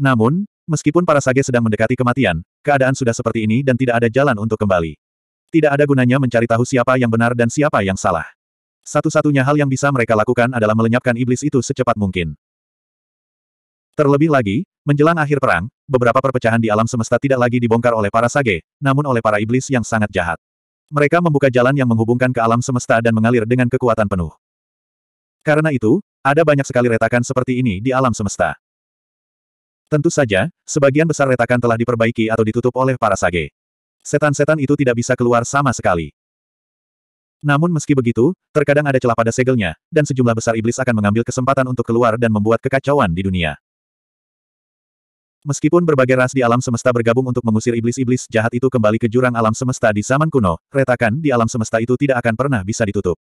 Namun, meskipun para sage sedang mendekati kematian, keadaan sudah seperti ini dan tidak ada jalan untuk kembali. Tidak ada gunanya mencari tahu siapa yang benar dan siapa yang salah. Satu-satunya hal yang bisa mereka lakukan adalah melenyapkan iblis itu secepat mungkin. Terlebih lagi, menjelang akhir perang, beberapa perpecahan di alam semesta tidak lagi dibongkar oleh para sage, namun oleh para iblis yang sangat jahat. Mereka membuka jalan yang menghubungkan ke alam semesta dan mengalir dengan kekuatan penuh. Karena itu, ada banyak sekali retakan seperti ini di alam semesta. Tentu saja, sebagian besar retakan telah diperbaiki atau ditutup oleh para sage. Setan-setan itu tidak bisa keluar sama sekali. Namun meski begitu, terkadang ada celah pada segelnya, dan sejumlah besar iblis akan mengambil kesempatan untuk keluar dan membuat kekacauan di dunia. Meskipun berbagai ras di alam semesta bergabung untuk mengusir iblis-iblis jahat itu kembali ke jurang alam semesta di zaman kuno, retakan di alam semesta itu tidak akan pernah bisa ditutup.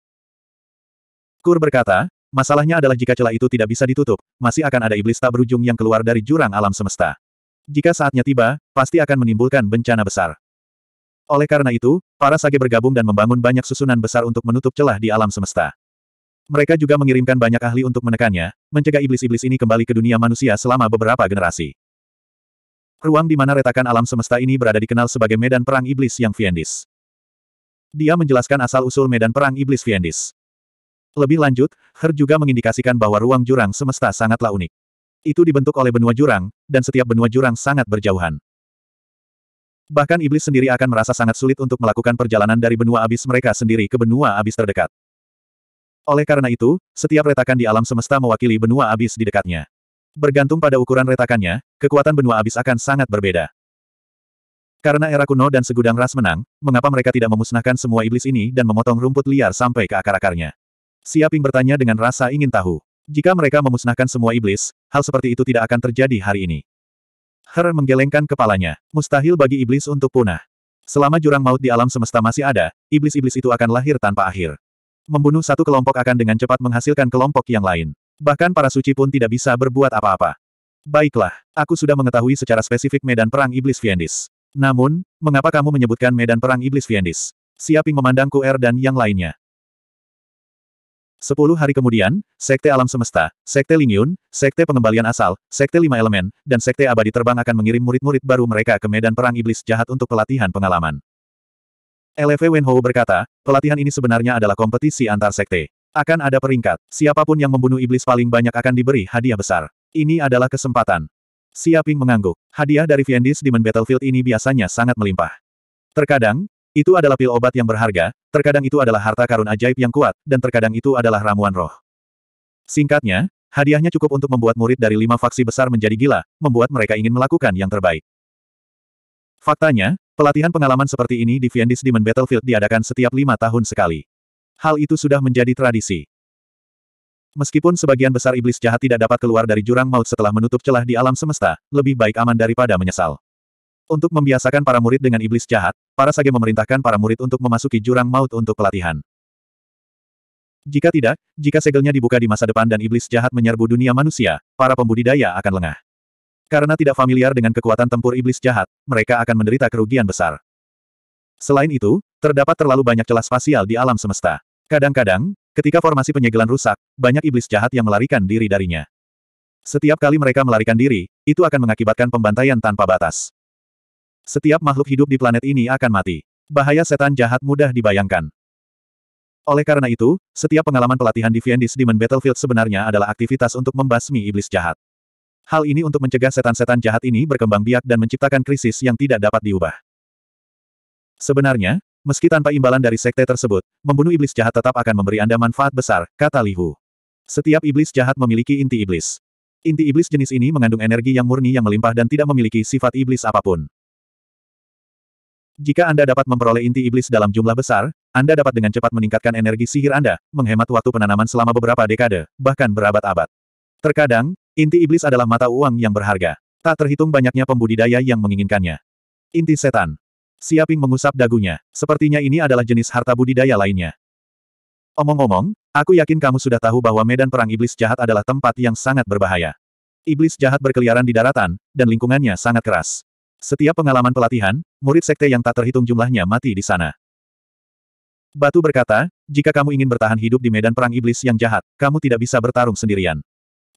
Kur berkata, Masalahnya adalah jika celah itu tidak bisa ditutup, masih akan ada iblis tak berujung yang keluar dari jurang alam semesta. Jika saatnya tiba, pasti akan menimbulkan bencana besar. Oleh karena itu, para sage bergabung dan membangun banyak susunan besar untuk menutup celah di alam semesta. Mereka juga mengirimkan banyak ahli untuk menekannya, mencegah iblis-iblis ini kembali ke dunia manusia selama beberapa generasi. Ruang di mana retakan alam semesta ini berada dikenal sebagai medan perang iblis yang Fiendis. Dia menjelaskan asal-usul medan perang iblis Fiendis. Lebih lanjut, Her juga mengindikasikan bahwa ruang jurang semesta sangatlah unik. Itu dibentuk oleh benua jurang, dan setiap benua jurang sangat berjauhan. Bahkan iblis sendiri akan merasa sangat sulit untuk melakukan perjalanan dari benua abis mereka sendiri ke benua abis terdekat. Oleh karena itu, setiap retakan di alam semesta mewakili benua abis di dekatnya. Bergantung pada ukuran retakannya, kekuatan benua abis akan sangat berbeda. Karena era kuno dan segudang ras menang, mengapa mereka tidak memusnahkan semua iblis ini dan memotong rumput liar sampai ke akar-akarnya? Siaping bertanya dengan rasa ingin tahu. Jika mereka memusnahkan semua iblis, hal seperti itu tidak akan terjadi hari ini. Her menggelengkan kepalanya. Mustahil bagi iblis untuk punah. Selama jurang maut di alam semesta masih ada, iblis-iblis itu akan lahir tanpa akhir. Membunuh satu kelompok akan dengan cepat menghasilkan kelompok yang lain. Bahkan para suci pun tidak bisa berbuat apa-apa. Baiklah, aku sudah mengetahui secara spesifik medan perang iblis Fiendis. Namun, mengapa kamu menyebutkan medan perang iblis Fiendis? Siaping memandang QR er dan yang lainnya. Sepuluh hari kemudian, Sekte Alam Semesta, Sekte Lingyun, Sekte Pengembalian Asal, Sekte Lima Elemen, dan Sekte Abadi Terbang akan mengirim murid-murid baru mereka ke medan perang iblis jahat untuk pelatihan pengalaman. LV Wenhou berkata, pelatihan ini sebenarnya adalah kompetisi antar sekte. Akan ada peringkat, siapapun yang membunuh iblis paling banyak akan diberi hadiah besar. Ini adalah kesempatan. Xiaping mengangguk. Hadiah dari Viendis Demon Battlefield ini biasanya sangat melimpah. Terkadang, itu adalah pil obat yang berharga, terkadang itu adalah harta karun ajaib yang kuat, dan terkadang itu adalah ramuan roh. Singkatnya, hadiahnya cukup untuk membuat murid dari lima faksi besar menjadi gila, membuat mereka ingin melakukan yang terbaik. Faktanya, pelatihan pengalaman seperti ini di Viendis Demon Battlefield diadakan setiap lima tahun sekali. Hal itu sudah menjadi tradisi. Meskipun sebagian besar iblis jahat tidak dapat keluar dari jurang maut setelah menutup celah di alam semesta, lebih baik aman daripada menyesal. Untuk membiasakan para murid dengan iblis jahat, para sage memerintahkan para murid untuk memasuki jurang maut untuk pelatihan. Jika tidak, jika segelnya dibuka di masa depan dan iblis jahat menyerbu dunia manusia, para pembudidaya akan lengah. Karena tidak familiar dengan kekuatan tempur iblis jahat, mereka akan menderita kerugian besar. Selain itu, terdapat terlalu banyak celah spasial di alam semesta. Kadang-kadang, ketika formasi penyegelan rusak, banyak iblis jahat yang melarikan diri darinya. Setiap kali mereka melarikan diri, itu akan mengakibatkan pembantaian tanpa batas. Setiap makhluk hidup di planet ini akan mati. Bahaya setan jahat mudah dibayangkan. Oleh karena itu, setiap pengalaman pelatihan di Viendis Demon Battlefield sebenarnya adalah aktivitas untuk membasmi iblis jahat. Hal ini untuk mencegah setan-setan jahat ini berkembang biak dan menciptakan krisis yang tidak dapat diubah. Sebenarnya, meski tanpa imbalan dari sekte tersebut, membunuh iblis jahat tetap akan memberi Anda manfaat besar, kata Lihu. Setiap iblis jahat memiliki inti iblis. Inti iblis jenis ini mengandung energi yang murni yang melimpah dan tidak memiliki sifat iblis apapun. Jika Anda dapat memperoleh inti iblis dalam jumlah besar, Anda dapat dengan cepat meningkatkan energi sihir Anda, menghemat waktu penanaman selama beberapa dekade, bahkan berabad-abad. Terkadang, inti iblis adalah mata uang yang berharga. Tak terhitung banyaknya pembudidaya yang menginginkannya. Inti setan. Siaping mengusap dagunya. Sepertinya ini adalah jenis harta budidaya lainnya. Omong-omong, aku yakin kamu sudah tahu bahwa medan perang iblis jahat adalah tempat yang sangat berbahaya. Iblis jahat berkeliaran di daratan, dan lingkungannya sangat keras. Setiap pengalaman pelatihan, murid sekte yang tak terhitung jumlahnya mati di sana. Batu berkata, jika kamu ingin bertahan hidup di medan perang iblis yang jahat, kamu tidak bisa bertarung sendirian.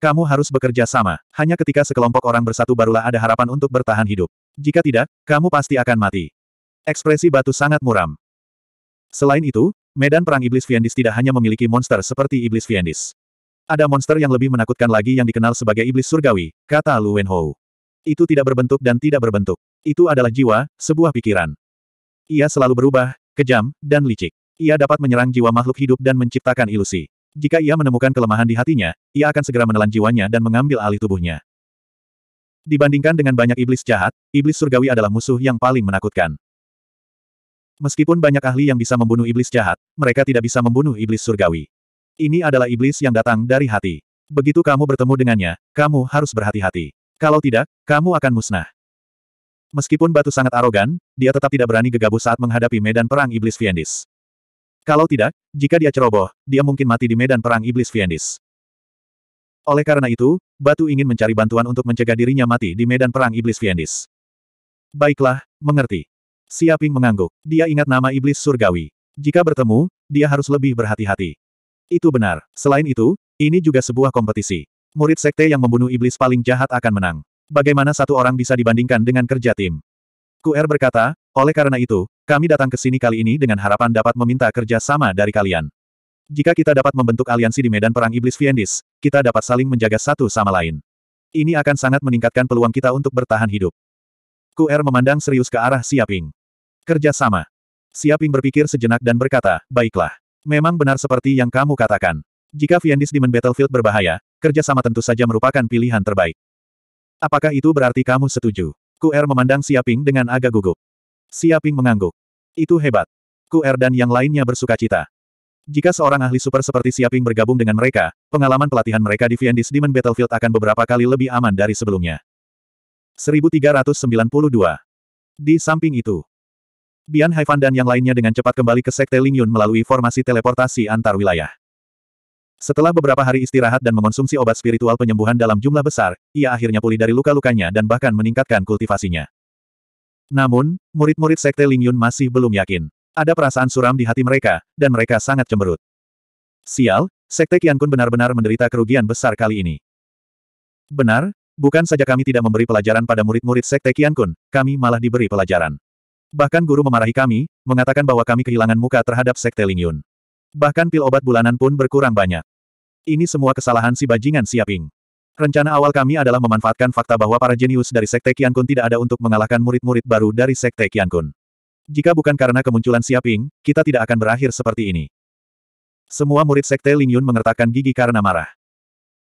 Kamu harus bekerja sama, hanya ketika sekelompok orang bersatu barulah ada harapan untuk bertahan hidup. Jika tidak, kamu pasti akan mati. Ekspresi batu sangat muram. Selain itu, medan perang iblis Fiendis tidak hanya memiliki monster seperti iblis Fiendis. Ada monster yang lebih menakutkan lagi yang dikenal sebagai iblis surgawi, kata Lu Wenhou. Itu tidak berbentuk dan tidak berbentuk. Itu adalah jiwa, sebuah pikiran. Ia selalu berubah, kejam, dan licik. Ia dapat menyerang jiwa makhluk hidup dan menciptakan ilusi. Jika ia menemukan kelemahan di hatinya, ia akan segera menelan jiwanya dan mengambil alih tubuhnya. Dibandingkan dengan banyak iblis jahat, iblis surgawi adalah musuh yang paling menakutkan. Meskipun banyak ahli yang bisa membunuh iblis jahat, mereka tidak bisa membunuh iblis surgawi. Ini adalah iblis yang datang dari hati. Begitu kamu bertemu dengannya, kamu harus berhati-hati. Kalau tidak, kamu akan musnah. Meskipun Batu sangat arogan, dia tetap tidak berani gegabah saat menghadapi medan perang iblis Fiendis. Kalau tidak, jika dia ceroboh, dia mungkin mati di medan perang iblis Fiendis. Oleh karena itu, Batu ingin mencari bantuan untuk mencegah dirinya mati di medan perang iblis Fiendis. Baiklah, mengerti. Siaping mengangguk. Dia ingat nama iblis surgawi. Jika bertemu, dia harus lebih berhati-hati. Itu benar. Selain itu, ini juga sebuah kompetisi. Murid sekte yang membunuh iblis paling jahat akan menang. Bagaimana satu orang bisa dibandingkan dengan kerja tim? QR berkata, oleh karena itu, kami datang ke sini kali ini dengan harapan dapat meminta kerja sama dari kalian. Jika kita dapat membentuk aliansi di medan perang iblis Viendis, kita dapat saling menjaga satu sama lain. Ini akan sangat meningkatkan peluang kita untuk bertahan hidup. QR memandang serius ke arah Siaping. Kerja sama. Siaping berpikir sejenak dan berkata, baiklah. Memang benar seperti yang kamu katakan. Jika Viendis Demon Battlefield berbahaya, kerjasama tentu saja merupakan pilihan terbaik. Apakah itu berarti kamu setuju? Kuer memandang Siaping dengan agak gugup. Siaping mengangguk. Itu hebat. Kuer dan yang lainnya bersuka cita. Jika seorang ahli super seperti Siaping bergabung dengan mereka, pengalaman pelatihan mereka di Viendis Demon Battlefield akan beberapa kali lebih aman dari sebelumnya. 1392. Di samping itu, Bian Haifan dan yang lainnya dengan cepat kembali ke Sekte Lingyun melalui formasi teleportasi antar wilayah. Setelah beberapa hari istirahat dan mengonsumsi obat spiritual penyembuhan dalam jumlah besar, ia akhirnya pulih dari luka-lukanya dan bahkan meningkatkan kultivasinya. Namun, murid-murid Sekte Ling Yun masih belum yakin. Ada perasaan suram di hati mereka, dan mereka sangat cemberut. Sial, Sekte Kun benar-benar menderita kerugian besar kali ini. Benar, bukan saja kami tidak memberi pelajaran pada murid-murid Sekte Kun, kami malah diberi pelajaran. Bahkan guru memarahi kami, mengatakan bahwa kami kehilangan muka terhadap Sekte Ling Yun. Bahkan pil obat bulanan pun berkurang banyak. Ini semua kesalahan si bajingan Siaping. Rencana awal kami adalah memanfaatkan fakta bahwa para jenius dari Sekte Qiankun tidak ada untuk mengalahkan murid-murid baru dari Sekte Qiankun. Jika bukan karena kemunculan Siaping, kita tidak akan berakhir seperti ini. Semua murid Sekte Lingyun mengertakkan gigi karena marah.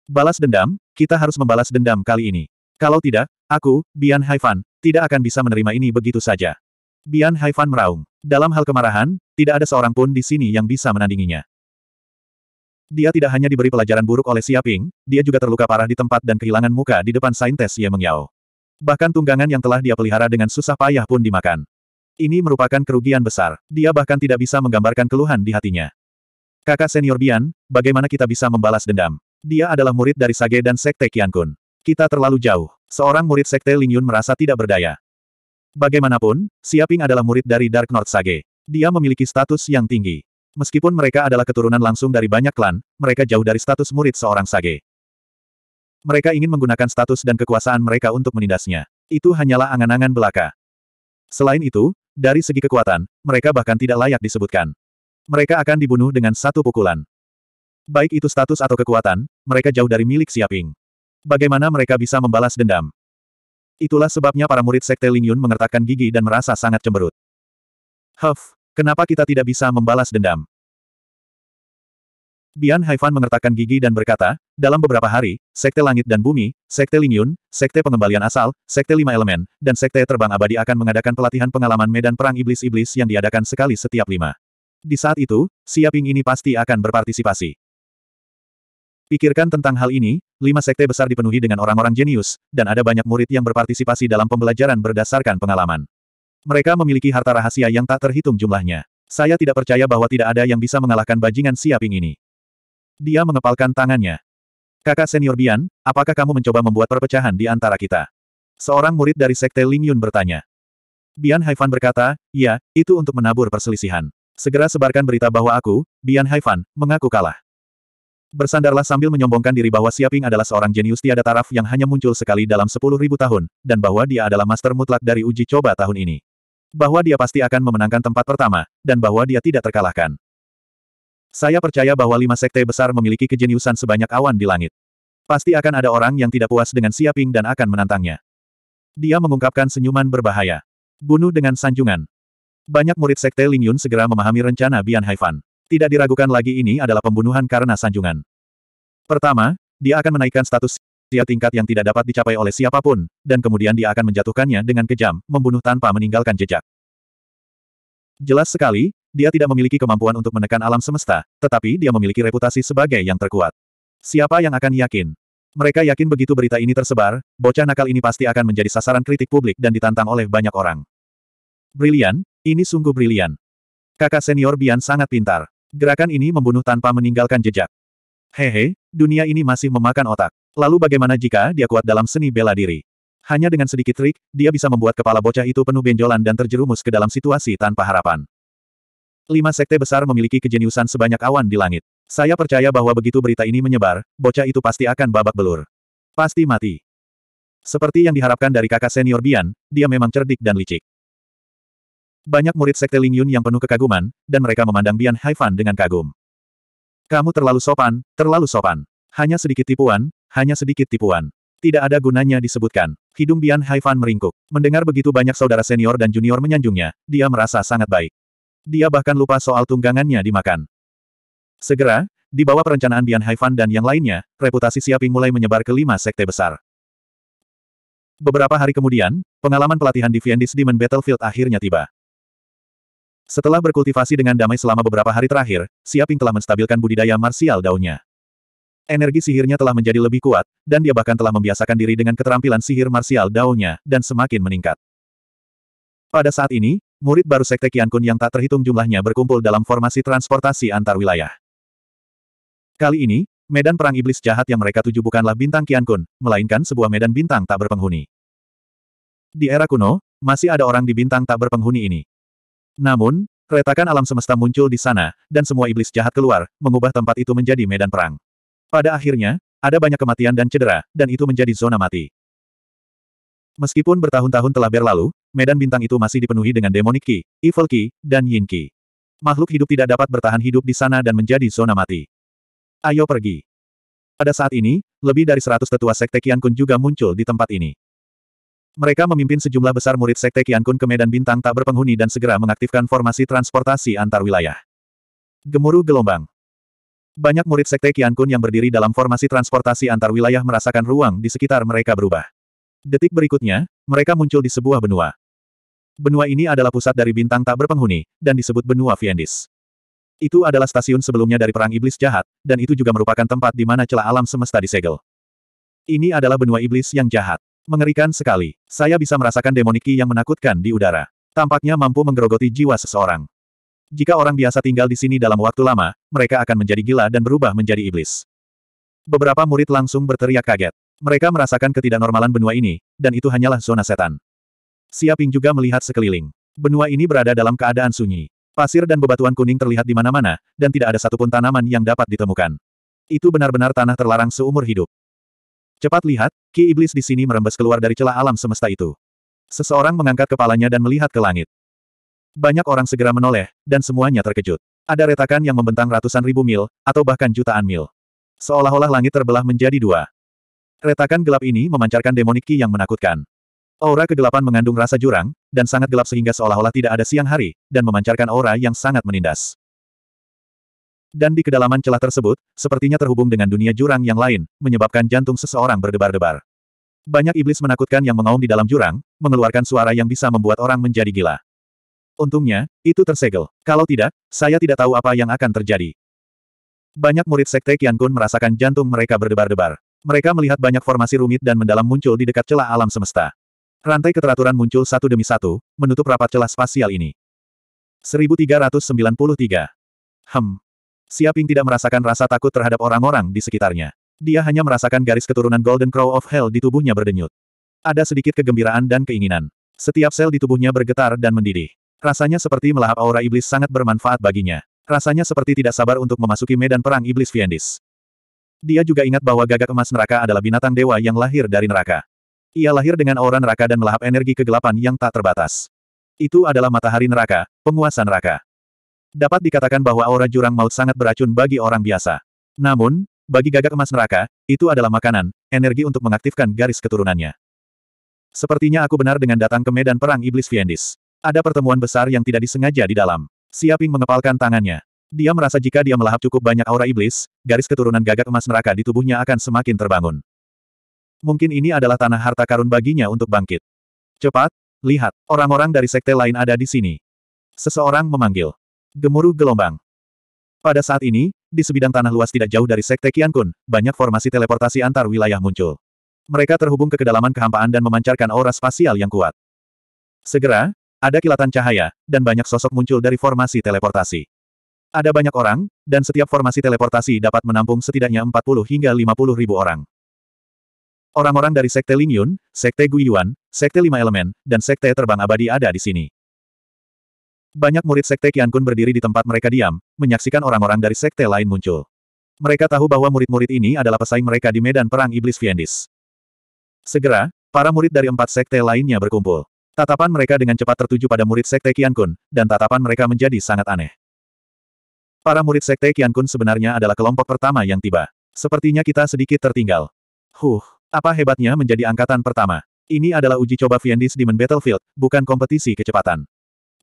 Balas dendam, kita harus membalas dendam kali ini. Kalau tidak, aku, Bian Haifan, tidak akan bisa menerima ini begitu saja. Bian Haifan meraung. Dalam hal kemarahan, tidak ada seorang pun di sini yang bisa menandinginya. Dia tidak hanya diberi pelajaran buruk oleh Siaping, dia juga terluka parah di tempat dan kehilangan muka di depan saintes Ye Mengyao. Bahkan tunggangan yang telah dia pelihara dengan susah payah pun dimakan. Ini merupakan kerugian besar. Dia bahkan tidak bisa menggambarkan keluhan di hatinya. Kakak senior Bian, bagaimana kita bisa membalas dendam? Dia adalah murid dari Sage dan Sekte Qiankun. Kita terlalu jauh. Seorang murid Sekte Ling Yun merasa tidak berdaya. Bagaimanapun, Siaping adalah murid dari Dark North Sage. Dia memiliki status yang tinggi. Meskipun mereka adalah keturunan langsung dari banyak klan, mereka jauh dari status murid seorang sage. Mereka ingin menggunakan status dan kekuasaan mereka untuk menindasnya. Itu hanyalah angan-angan belaka. Selain itu, dari segi kekuatan, mereka bahkan tidak layak disebutkan. Mereka akan dibunuh dengan satu pukulan. Baik itu status atau kekuatan, mereka jauh dari milik Siaping. Bagaimana mereka bisa membalas dendam? Itulah sebabnya para murid Sekte Lingyun mengertakkan gigi dan merasa sangat cemberut. Huff, Kenapa kita tidak bisa membalas dendam? Bian Haifan mengertakkan gigi dan berkata, dalam beberapa hari, Sekte Langit dan Bumi, Sekte Lingyun, Sekte Pengembalian Asal, Sekte Lima Elemen, dan Sekte Terbang Abadi akan mengadakan pelatihan pengalaman medan perang iblis-iblis yang diadakan sekali setiap lima. Di saat itu, Siaping ini pasti akan berpartisipasi. Pikirkan tentang hal ini, lima sekte besar dipenuhi dengan orang-orang jenius, dan ada banyak murid yang berpartisipasi dalam pembelajaran berdasarkan pengalaman. Mereka memiliki harta rahasia yang tak terhitung jumlahnya. Saya tidak percaya bahwa tidak ada yang bisa mengalahkan bajingan siaping ini. Dia mengepalkan tangannya. Kakak senior Bian, apakah kamu mencoba membuat perpecahan di antara kita? Seorang murid dari sekte Ling Yun bertanya. Bian Haifan berkata, ya, itu untuk menabur perselisihan. Segera sebarkan berita bahwa aku, Bian Haifan, mengaku kalah. Bersandarlah sambil menyombongkan diri bahwa Siaping adalah seorang jenius tiada taraf yang hanya muncul sekali dalam sepuluh ribu tahun, dan bahwa dia adalah master mutlak dari uji coba tahun ini bahwa dia pasti akan memenangkan tempat pertama, dan bahwa dia tidak terkalahkan. Saya percaya bahwa lima sekte besar memiliki kejeniusan sebanyak awan di langit. Pasti akan ada orang yang tidak puas dengan Siaping dan akan menantangnya. Dia mengungkapkan senyuman berbahaya. Bunuh dengan sanjungan. Banyak murid sekte Ling Yun segera memahami rencana Bian Haifan. Tidak diragukan lagi ini adalah pembunuhan karena sanjungan. Pertama, dia akan menaikkan status kesaktian tingkat yang tidak dapat dicapai oleh siapapun, dan kemudian dia akan menjatuhkannya dengan kejam, membunuh tanpa meninggalkan jejak. Jelas sekali, dia tidak memiliki kemampuan untuk menekan alam semesta, tetapi dia memiliki reputasi sebagai yang terkuat. Siapa yang akan yakin? Mereka yakin begitu berita ini tersebar, bocah nakal ini pasti akan menjadi sasaran kritik publik dan ditantang oleh banyak orang. Brilian, ini sungguh brilian. Kakak senior Bian sangat pintar. Gerakan ini membunuh tanpa meninggalkan jejak. Hehe, dunia ini masih memakan otak. Lalu bagaimana jika dia kuat dalam seni bela diri? Hanya dengan sedikit trik, dia bisa membuat kepala bocah itu penuh benjolan dan terjerumus ke dalam situasi tanpa harapan. Lima sekte besar memiliki kejeniusan sebanyak awan di langit. Saya percaya bahwa begitu berita ini menyebar, bocah itu pasti akan babak belur. Pasti mati. Seperti yang diharapkan dari kakak senior Bian, dia memang cerdik dan licik. Banyak murid sekte Ling Yun yang penuh kekaguman, dan mereka memandang Bian Haifan dengan kagum. Kamu terlalu sopan, terlalu sopan. Hanya sedikit tipuan, hanya sedikit tipuan. Tidak ada gunanya disebutkan. Hidung Bian Haifan meringkuk. Mendengar begitu banyak saudara senior dan junior menyanjungnya, dia merasa sangat baik. Dia bahkan lupa soal tunggangannya dimakan. Segera, di bawah perencanaan Bian Haifan dan yang lainnya, reputasi Siaping mulai menyebar ke lima sekte besar. Beberapa hari kemudian, pengalaman pelatihan di Viendis Demon Battlefield akhirnya tiba. Setelah berkultivasi dengan damai selama beberapa hari terakhir, Siaping telah menstabilkan budidaya marsial daunnya. Energi sihirnya telah menjadi lebih kuat, dan dia bahkan telah membiasakan diri dengan keterampilan sihir marsial daunnya, dan semakin meningkat. Pada saat ini, murid baru Sekte Kun yang tak terhitung jumlahnya berkumpul dalam formasi transportasi antar wilayah. Kali ini, medan perang iblis jahat yang mereka tuju bukanlah bintang Kun, melainkan sebuah medan bintang tak berpenghuni. Di era kuno, masih ada orang di bintang tak berpenghuni ini. Namun, retakan alam semesta muncul di sana, dan semua iblis jahat keluar, mengubah tempat itu menjadi medan perang. Pada akhirnya, ada banyak kematian dan cedera, dan itu menjadi zona mati. Meskipun bertahun-tahun telah berlalu, medan bintang itu masih dipenuhi dengan demonic ki, evil ki, dan yin ki. Makhluk hidup tidak dapat bertahan hidup di sana dan menjadi zona mati. Ayo pergi. Pada saat ini, lebih dari seratus tetua sekte Kian Kun juga muncul di tempat ini. Mereka memimpin sejumlah besar murid Sekte Kun ke Medan Bintang tak berpenghuni dan segera mengaktifkan formasi transportasi antar wilayah. Gemuruh gelombang. Banyak murid Sekte Kun yang berdiri dalam formasi transportasi antar wilayah merasakan ruang di sekitar mereka berubah. Detik berikutnya, mereka muncul di sebuah benua. Benua ini adalah pusat dari bintang tak berpenghuni, dan disebut benua Fiendis. Itu adalah stasiun sebelumnya dari Perang Iblis Jahat, dan itu juga merupakan tempat di mana celah alam semesta disegel. Ini adalah benua iblis yang jahat. Mengerikan sekali. Saya bisa merasakan demoniki yang menakutkan di udara. Tampaknya mampu menggerogoti jiwa seseorang. Jika orang biasa tinggal di sini dalam waktu lama, mereka akan menjadi gila dan berubah menjadi iblis. Beberapa murid langsung berteriak kaget. Mereka merasakan ketidaknormalan benua ini, dan itu hanyalah zona setan. Siaping juga melihat sekeliling. Benua ini berada dalam keadaan sunyi. Pasir dan bebatuan kuning terlihat di mana-mana, dan tidak ada satupun tanaman yang dapat ditemukan. Itu benar-benar tanah terlarang seumur hidup. Cepat lihat, Ki Iblis di sini merembes keluar dari celah alam semesta itu. Seseorang mengangkat kepalanya dan melihat ke langit. Banyak orang segera menoleh, dan semuanya terkejut. Ada retakan yang membentang ratusan ribu mil, atau bahkan jutaan mil. Seolah-olah langit terbelah menjadi dua. Retakan gelap ini memancarkan demonik Ki yang menakutkan. Aura kegelapan mengandung rasa jurang, dan sangat gelap sehingga seolah-olah tidak ada siang hari, dan memancarkan aura yang sangat menindas. Dan di kedalaman celah tersebut, sepertinya terhubung dengan dunia jurang yang lain, menyebabkan jantung seseorang berdebar-debar. Banyak iblis menakutkan yang mengaum di dalam jurang, mengeluarkan suara yang bisa membuat orang menjadi gila. Untungnya, itu tersegel. Kalau tidak, saya tidak tahu apa yang akan terjadi. Banyak murid sekte Qian Kun merasakan jantung mereka berdebar-debar. Mereka melihat banyak formasi rumit dan mendalam muncul di dekat celah alam semesta. Rantai keteraturan muncul satu demi satu, menutup rapat celah spasial ini. 1393. Hem, Siaping tidak merasakan rasa takut terhadap orang-orang di sekitarnya. Dia hanya merasakan garis keturunan Golden Crow of Hell di tubuhnya berdenyut. Ada sedikit kegembiraan dan keinginan. Setiap sel di tubuhnya bergetar dan mendidih. Rasanya seperti melahap aura iblis sangat bermanfaat baginya. Rasanya seperti tidak sabar untuk memasuki medan perang iblis Fiendis. Dia juga ingat bahwa gagak emas neraka adalah binatang dewa yang lahir dari neraka. Ia lahir dengan aura neraka dan melahap energi kegelapan yang tak terbatas. Itu adalah matahari neraka, penguasa neraka. Dapat dikatakan bahwa aura jurang maut sangat beracun bagi orang biasa. Namun, bagi gagak emas neraka, itu adalah makanan, energi untuk mengaktifkan garis keturunannya. Sepertinya aku benar dengan datang ke medan perang iblis Fiendis. Ada pertemuan besar yang tidak disengaja di dalam. Siaping mengepalkan tangannya. Dia merasa jika dia melahap cukup banyak aura iblis, garis keturunan gagak emas neraka di tubuhnya akan semakin terbangun. Mungkin ini adalah tanah harta karun baginya untuk bangkit. Cepat, lihat, orang-orang dari sekte lain ada di sini. Seseorang memanggil. Gemuruh gelombang. Pada saat ini, di sebidang tanah luas tidak jauh dari Sekte Kun, banyak formasi teleportasi antar wilayah muncul. Mereka terhubung ke kedalaman kehampaan dan memancarkan aura spasial yang kuat. Segera, ada kilatan cahaya, dan banyak sosok muncul dari formasi teleportasi. Ada banyak orang, dan setiap formasi teleportasi dapat menampung setidaknya 40 hingga 50 ribu orang. Orang-orang dari Sekte Lingyun, Sekte Guiyuan, Sekte Lima Elemen, dan Sekte Terbang Abadi ada di sini. Banyak murid sekte Kian Kun berdiri di tempat mereka diam, menyaksikan orang-orang dari sekte lain muncul. Mereka tahu bahwa murid-murid ini adalah pesaing mereka di medan perang iblis Viendis. Segera, para murid dari empat sekte lainnya berkumpul. Tatapan mereka dengan cepat tertuju pada murid sekte Kian Kun, dan tatapan mereka menjadi sangat aneh. Para murid sekte Kian Kun sebenarnya adalah kelompok pertama yang tiba. Sepertinya kita sedikit tertinggal. Huh, apa hebatnya menjadi angkatan pertama? Ini adalah uji coba Viendis Demon Battlefield, bukan kompetisi kecepatan.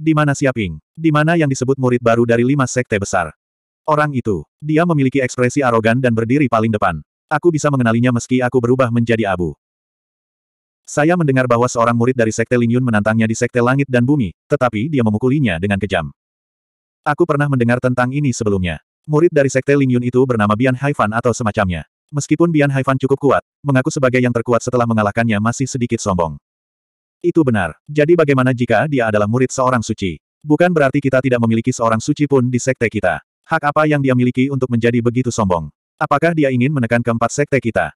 Di mana Siaping? Di mana yang disebut murid baru dari lima sekte besar? Orang itu. Dia memiliki ekspresi arogan dan berdiri paling depan. Aku bisa mengenalinya meski aku berubah menjadi abu. Saya mendengar bahwa seorang murid dari sekte Lingyun menantangnya di sekte langit dan bumi, tetapi dia memukulinya dengan kejam. Aku pernah mendengar tentang ini sebelumnya. Murid dari sekte Lingyun itu bernama Bian Haifan atau semacamnya. Meskipun Bian Haifan cukup kuat, mengaku sebagai yang terkuat setelah mengalahkannya masih sedikit sombong. Itu benar. Jadi bagaimana jika dia adalah murid seorang suci? Bukan berarti kita tidak memiliki seorang suci pun di sekte kita. Hak apa yang dia miliki untuk menjadi begitu sombong? Apakah dia ingin menekan keempat sekte kita?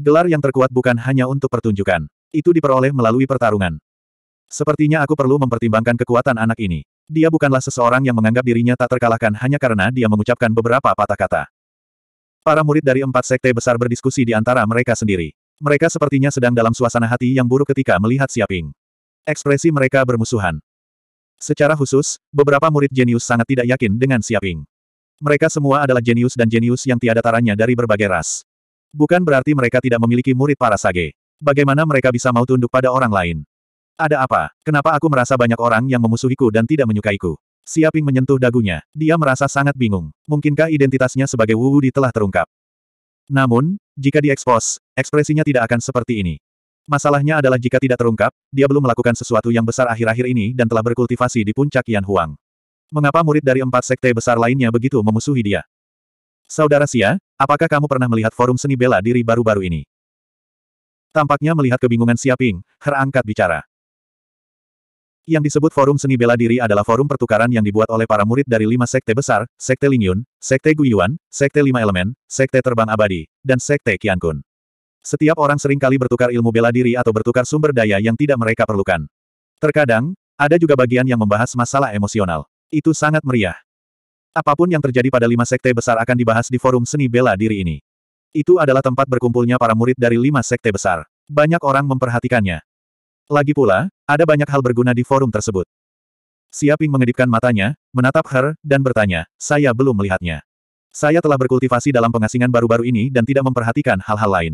Gelar yang terkuat bukan hanya untuk pertunjukan. Itu diperoleh melalui pertarungan. Sepertinya aku perlu mempertimbangkan kekuatan anak ini. Dia bukanlah seseorang yang menganggap dirinya tak terkalahkan hanya karena dia mengucapkan beberapa patah kata. Para murid dari empat sekte besar berdiskusi di antara mereka sendiri. Mereka sepertinya sedang dalam suasana hati yang buruk ketika melihat Siaping. Ekspresi mereka bermusuhan. Secara khusus, beberapa murid jenius sangat tidak yakin dengan Siaping. Mereka semua adalah jenius dan jenius yang tiada taranya dari berbagai ras. Bukan berarti mereka tidak memiliki murid para sage. Bagaimana mereka bisa mau tunduk pada orang lain? Ada apa? Kenapa aku merasa banyak orang yang memusuhiku dan tidak menyukaiku? Siaping menyentuh dagunya. Dia merasa sangat bingung. Mungkinkah identitasnya sebagai Wu Wudi telah terungkap? Namun, jika diekspos, ekspresinya tidak akan seperti ini. Masalahnya adalah jika tidak terungkap, dia belum melakukan sesuatu yang besar akhir-akhir ini dan telah berkultivasi di puncak Yan Huang. Mengapa murid dari empat sekte besar lainnya begitu memusuhi dia? Saudara Sia, apakah kamu pernah melihat forum seni bela diri baru-baru ini? Tampaknya melihat kebingungan Sia Ping, Her angkat bicara. Yang disebut Forum Seni Bela Diri adalah forum pertukaran yang dibuat oleh para murid dari lima sekte besar, Sekte Lingyun, Sekte Guyuan, Sekte Lima Elemen, Sekte Terbang Abadi, dan Sekte Qiankun. Setiap orang seringkali bertukar ilmu bela diri atau bertukar sumber daya yang tidak mereka perlukan. Terkadang, ada juga bagian yang membahas masalah emosional. Itu sangat meriah. Apapun yang terjadi pada lima sekte besar akan dibahas di forum seni bela diri ini. Itu adalah tempat berkumpulnya para murid dari lima sekte besar. Banyak orang memperhatikannya. Lagi pula, ada banyak hal berguna di forum tersebut. Siaping mengedipkan matanya, menatap Her, dan bertanya, saya belum melihatnya. Saya telah berkultivasi dalam pengasingan baru-baru ini dan tidak memperhatikan hal-hal lain.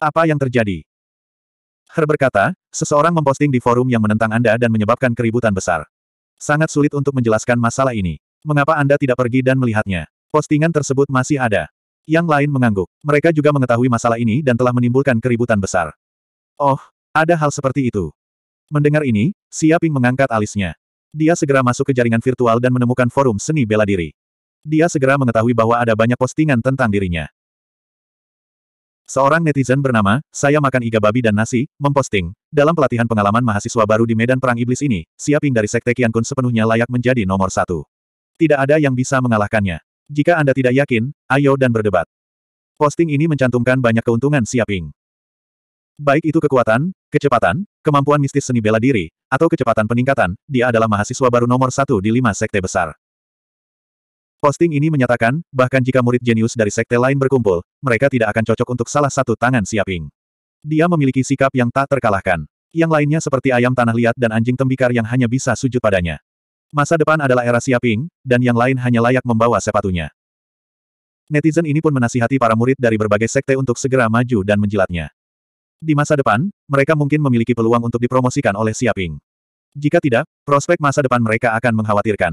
Apa yang terjadi? Her berkata, seseorang memposting di forum yang menentang Anda dan menyebabkan keributan besar. Sangat sulit untuk menjelaskan masalah ini. Mengapa Anda tidak pergi dan melihatnya? Postingan tersebut masih ada. Yang lain mengangguk. Mereka juga mengetahui masalah ini dan telah menimbulkan keributan besar. Oh, ada hal seperti itu. Mendengar ini, Siaping mengangkat alisnya. Dia segera masuk ke jaringan virtual dan menemukan forum seni bela diri. Dia segera mengetahui bahwa ada banyak postingan tentang dirinya. Seorang netizen bernama, Saya Makan Iga Babi dan Nasi, memposting, dalam pelatihan pengalaman mahasiswa baru di Medan Perang Iblis ini, Siaping dari Sekte Kian Kun sepenuhnya layak menjadi nomor satu. Tidak ada yang bisa mengalahkannya. Jika Anda tidak yakin, ayo dan berdebat. Posting ini mencantumkan banyak keuntungan Siaping. Baik itu kekuatan, kecepatan, kemampuan mistis seni bela diri, atau kecepatan peningkatan, dia adalah mahasiswa baru nomor satu di lima sekte besar. Posting ini menyatakan, bahkan jika murid jenius dari sekte lain berkumpul, mereka tidak akan cocok untuk salah satu tangan Siaping. Dia memiliki sikap yang tak terkalahkan. Yang lainnya seperti ayam tanah liat dan anjing tembikar yang hanya bisa sujud padanya. Masa depan adalah era Siaping, dan yang lain hanya layak membawa sepatunya. Netizen ini pun menasihati para murid dari berbagai sekte untuk segera maju dan menjilatnya. Di masa depan, mereka mungkin memiliki peluang untuk dipromosikan oleh Siaping. Jika tidak, prospek masa depan mereka akan mengkhawatirkan.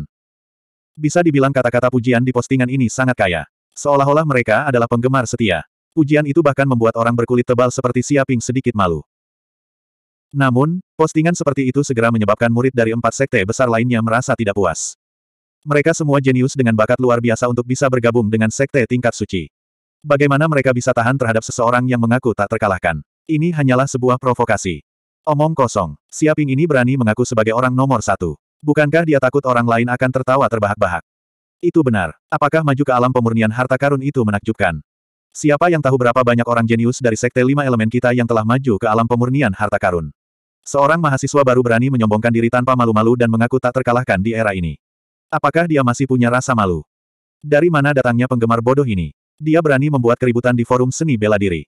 Bisa dibilang kata-kata pujian di postingan ini sangat kaya. Seolah-olah mereka adalah penggemar setia. Pujian itu bahkan membuat orang berkulit tebal seperti Siaping sedikit malu. Namun, postingan seperti itu segera menyebabkan murid dari empat sekte besar lainnya merasa tidak puas. Mereka semua jenius dengan bakat luar biasa untuk bisa bergabung dengan sekte tingkat suci. Bagaimana mereka bisa tahan terhadap seseorang yang mengaku tak terkalahkan? Ini hanyalah sebuah provokasi. Omong kosong, Siaping ini berani mengaku sebagai orang nomor satu. Bukankah dia takut orang lain akan tertawa terbahak-bahak? Itu benar. Apakah maju ke alam pemurnian harta karun itu menakjubkan? Siapa yang tahu berapa banyak orang jenius dari sekte lima elemen kita yang telah maju ke alam pemurnian harta karun? Seorang mahasiswa baru berani menyombongkan diri tanpa malu-malu dan mengaku tak terkalahkan di era ini. Apakah dia masih punya rasa malu? Dari mana datangnya penggemar bodoh ini? Dia berani membuat keributan di forum seni bela diri.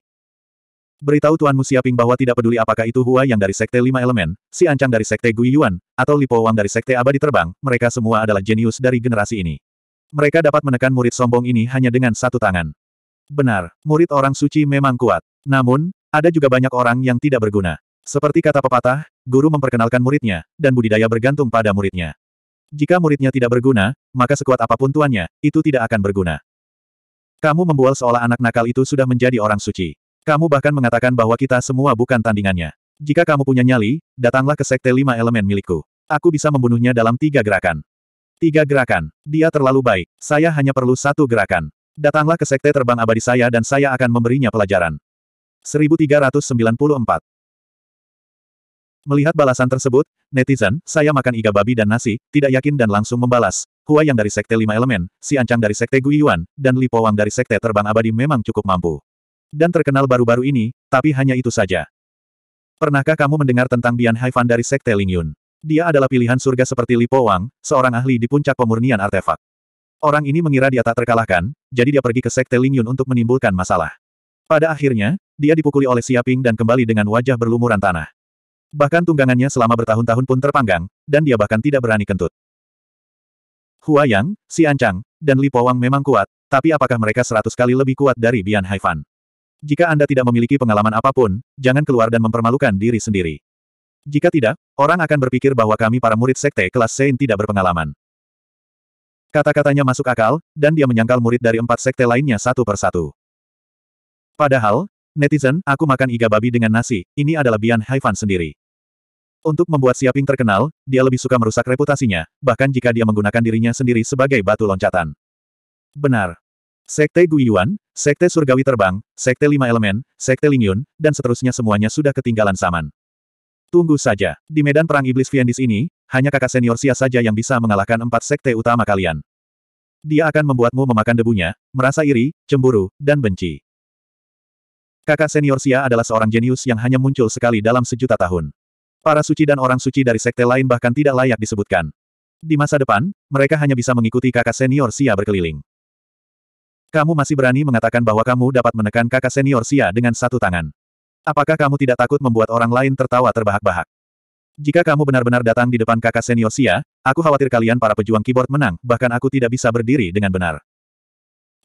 Beritahu Tuanmu Siaping bahwa tidak peduli apakah itu Hua yang dari Sekte Lima Elemen, si Ancang dari Sekte Gui Yuan, atau Lipo Wang dari Sekte Abadi Terbang, mereka semua adalah jenius dari generasi ini. Mereka dapat menekan murid sombong ini hanya dengan satu tangan. Benar, murid orang suci memang kuat. Namun, ada juga banyak orang yang tidak berguna. Seperti kata pepatah, guru memperkenalkan muridnya, dan budidaya bergantung pada muridnya. Jika muridnya tidak berguna, maka sekuat apapun tuannya, itu tidak akan berguna. Kamu membual seolah anak nakal itu sudah menjadi orang suci. Kamu bahkan mengatakan bahwa kita semua bukan tandingannya. Jika kamu punya nyali, datanglah ke sekte lima elemen milikku. Aku bisa membunuhnya dalam tiga gerakan. Tiga gerakan. Dia terlalu baik. Saya hanya perlu satu gerakan. Datanglah ke sekte terbang abadi saya dan saya akan memberinya pelajaran. 1394 Melihat balasan tersebut, netizen, saya makan iga babi dan nasi, tidak yakin dan langsung membalas. Hua yang dari Sekte Lima Elemen, si Ancang dari Sekte Guiyuan, dan Li Powang dari Sekte Terbang Abadi memang cukup mampu. Dan terkenal baru-baru ini, tapi hanya itu saja. Pernahkah kamu mendengar tentang Bian Haifan dari Sekte Lingyun? Dia adalah pilihan surga seperti Li Po Wang, seorang ahli di puncak pemurnian artefak. Orang ini mengira dia tak terkalahkan, jadi dia pergi ke Sekte Lingyun untuk menimbulkan masalah. Pada akhirnya, dia dipukuli oleh Siaping dan kembali dengan wajah berlumuran tanah. Bahkan tunggangannya selama bertahun-tahun pun terpanggang, dan dia bahkan tidak berani kentut. Hua Yang, Si Ancang, dan Li Po Wang memang kuat, tapi apakah mereka seratus kali lebih kuat dari Bian Haifan? Jika Anda tidak memiliki pengalaman apapun, jangan keluar dan mempermalukan diri sendiri. Jika tidak, orang akan berpikir bahwa kami para murid sekte kelas Sein tidak berpengalaman. Kata-katanya masuk akal, dan dia menyangkal murid dari empat sekte lainnya satu persatu. Padahal, netizen, aku makan iga babi dengan nasi, ini adalah Bian Haifan sendiri. Untuk membuat Siaping terkenal, dia lebih suka merusak reputasinya, bahkan jika dia menggunakan dirinya sendiri sebagai batu loncatan. Benar. Sekte Guiyuan, Sekte Surgawi Terbang, Sekte Lima Elemen, Sekte Lingyun, dan seterusnya semuanya sudah ketinggalan zaman. Tunggu saja, di medan perang iblis Fiendis ini, hanya kakak senior Sia saja yang bisa mengalahkan empat sekte utama kalian. Dia akan membuatmu memakan debunya, merasa iri, cemburu, dan benci. Kakak senior Sia adalah seorang jenius yang hanya muncul sekali dalam sejuta tahun. Para suci dan orang suci dari sekte lain bahkan tidak layak disebutkan. Di masa depan, mereka hanya bisa mengikuti kakak senior Sia berkeliling. Kamu masih berani mengatakan bahwa kamu dapat menekan kakak senior Sia dengan satu tangan. Apakah kamu tidak takut membuat orang lain tertawa terbahak-bahak? Jika kamu benar-benar datang di depan kakak senior Sia, aku khawatir kalian para pejuang keyboard menang, bahkan aku tidak bisa berdiri dengan benar.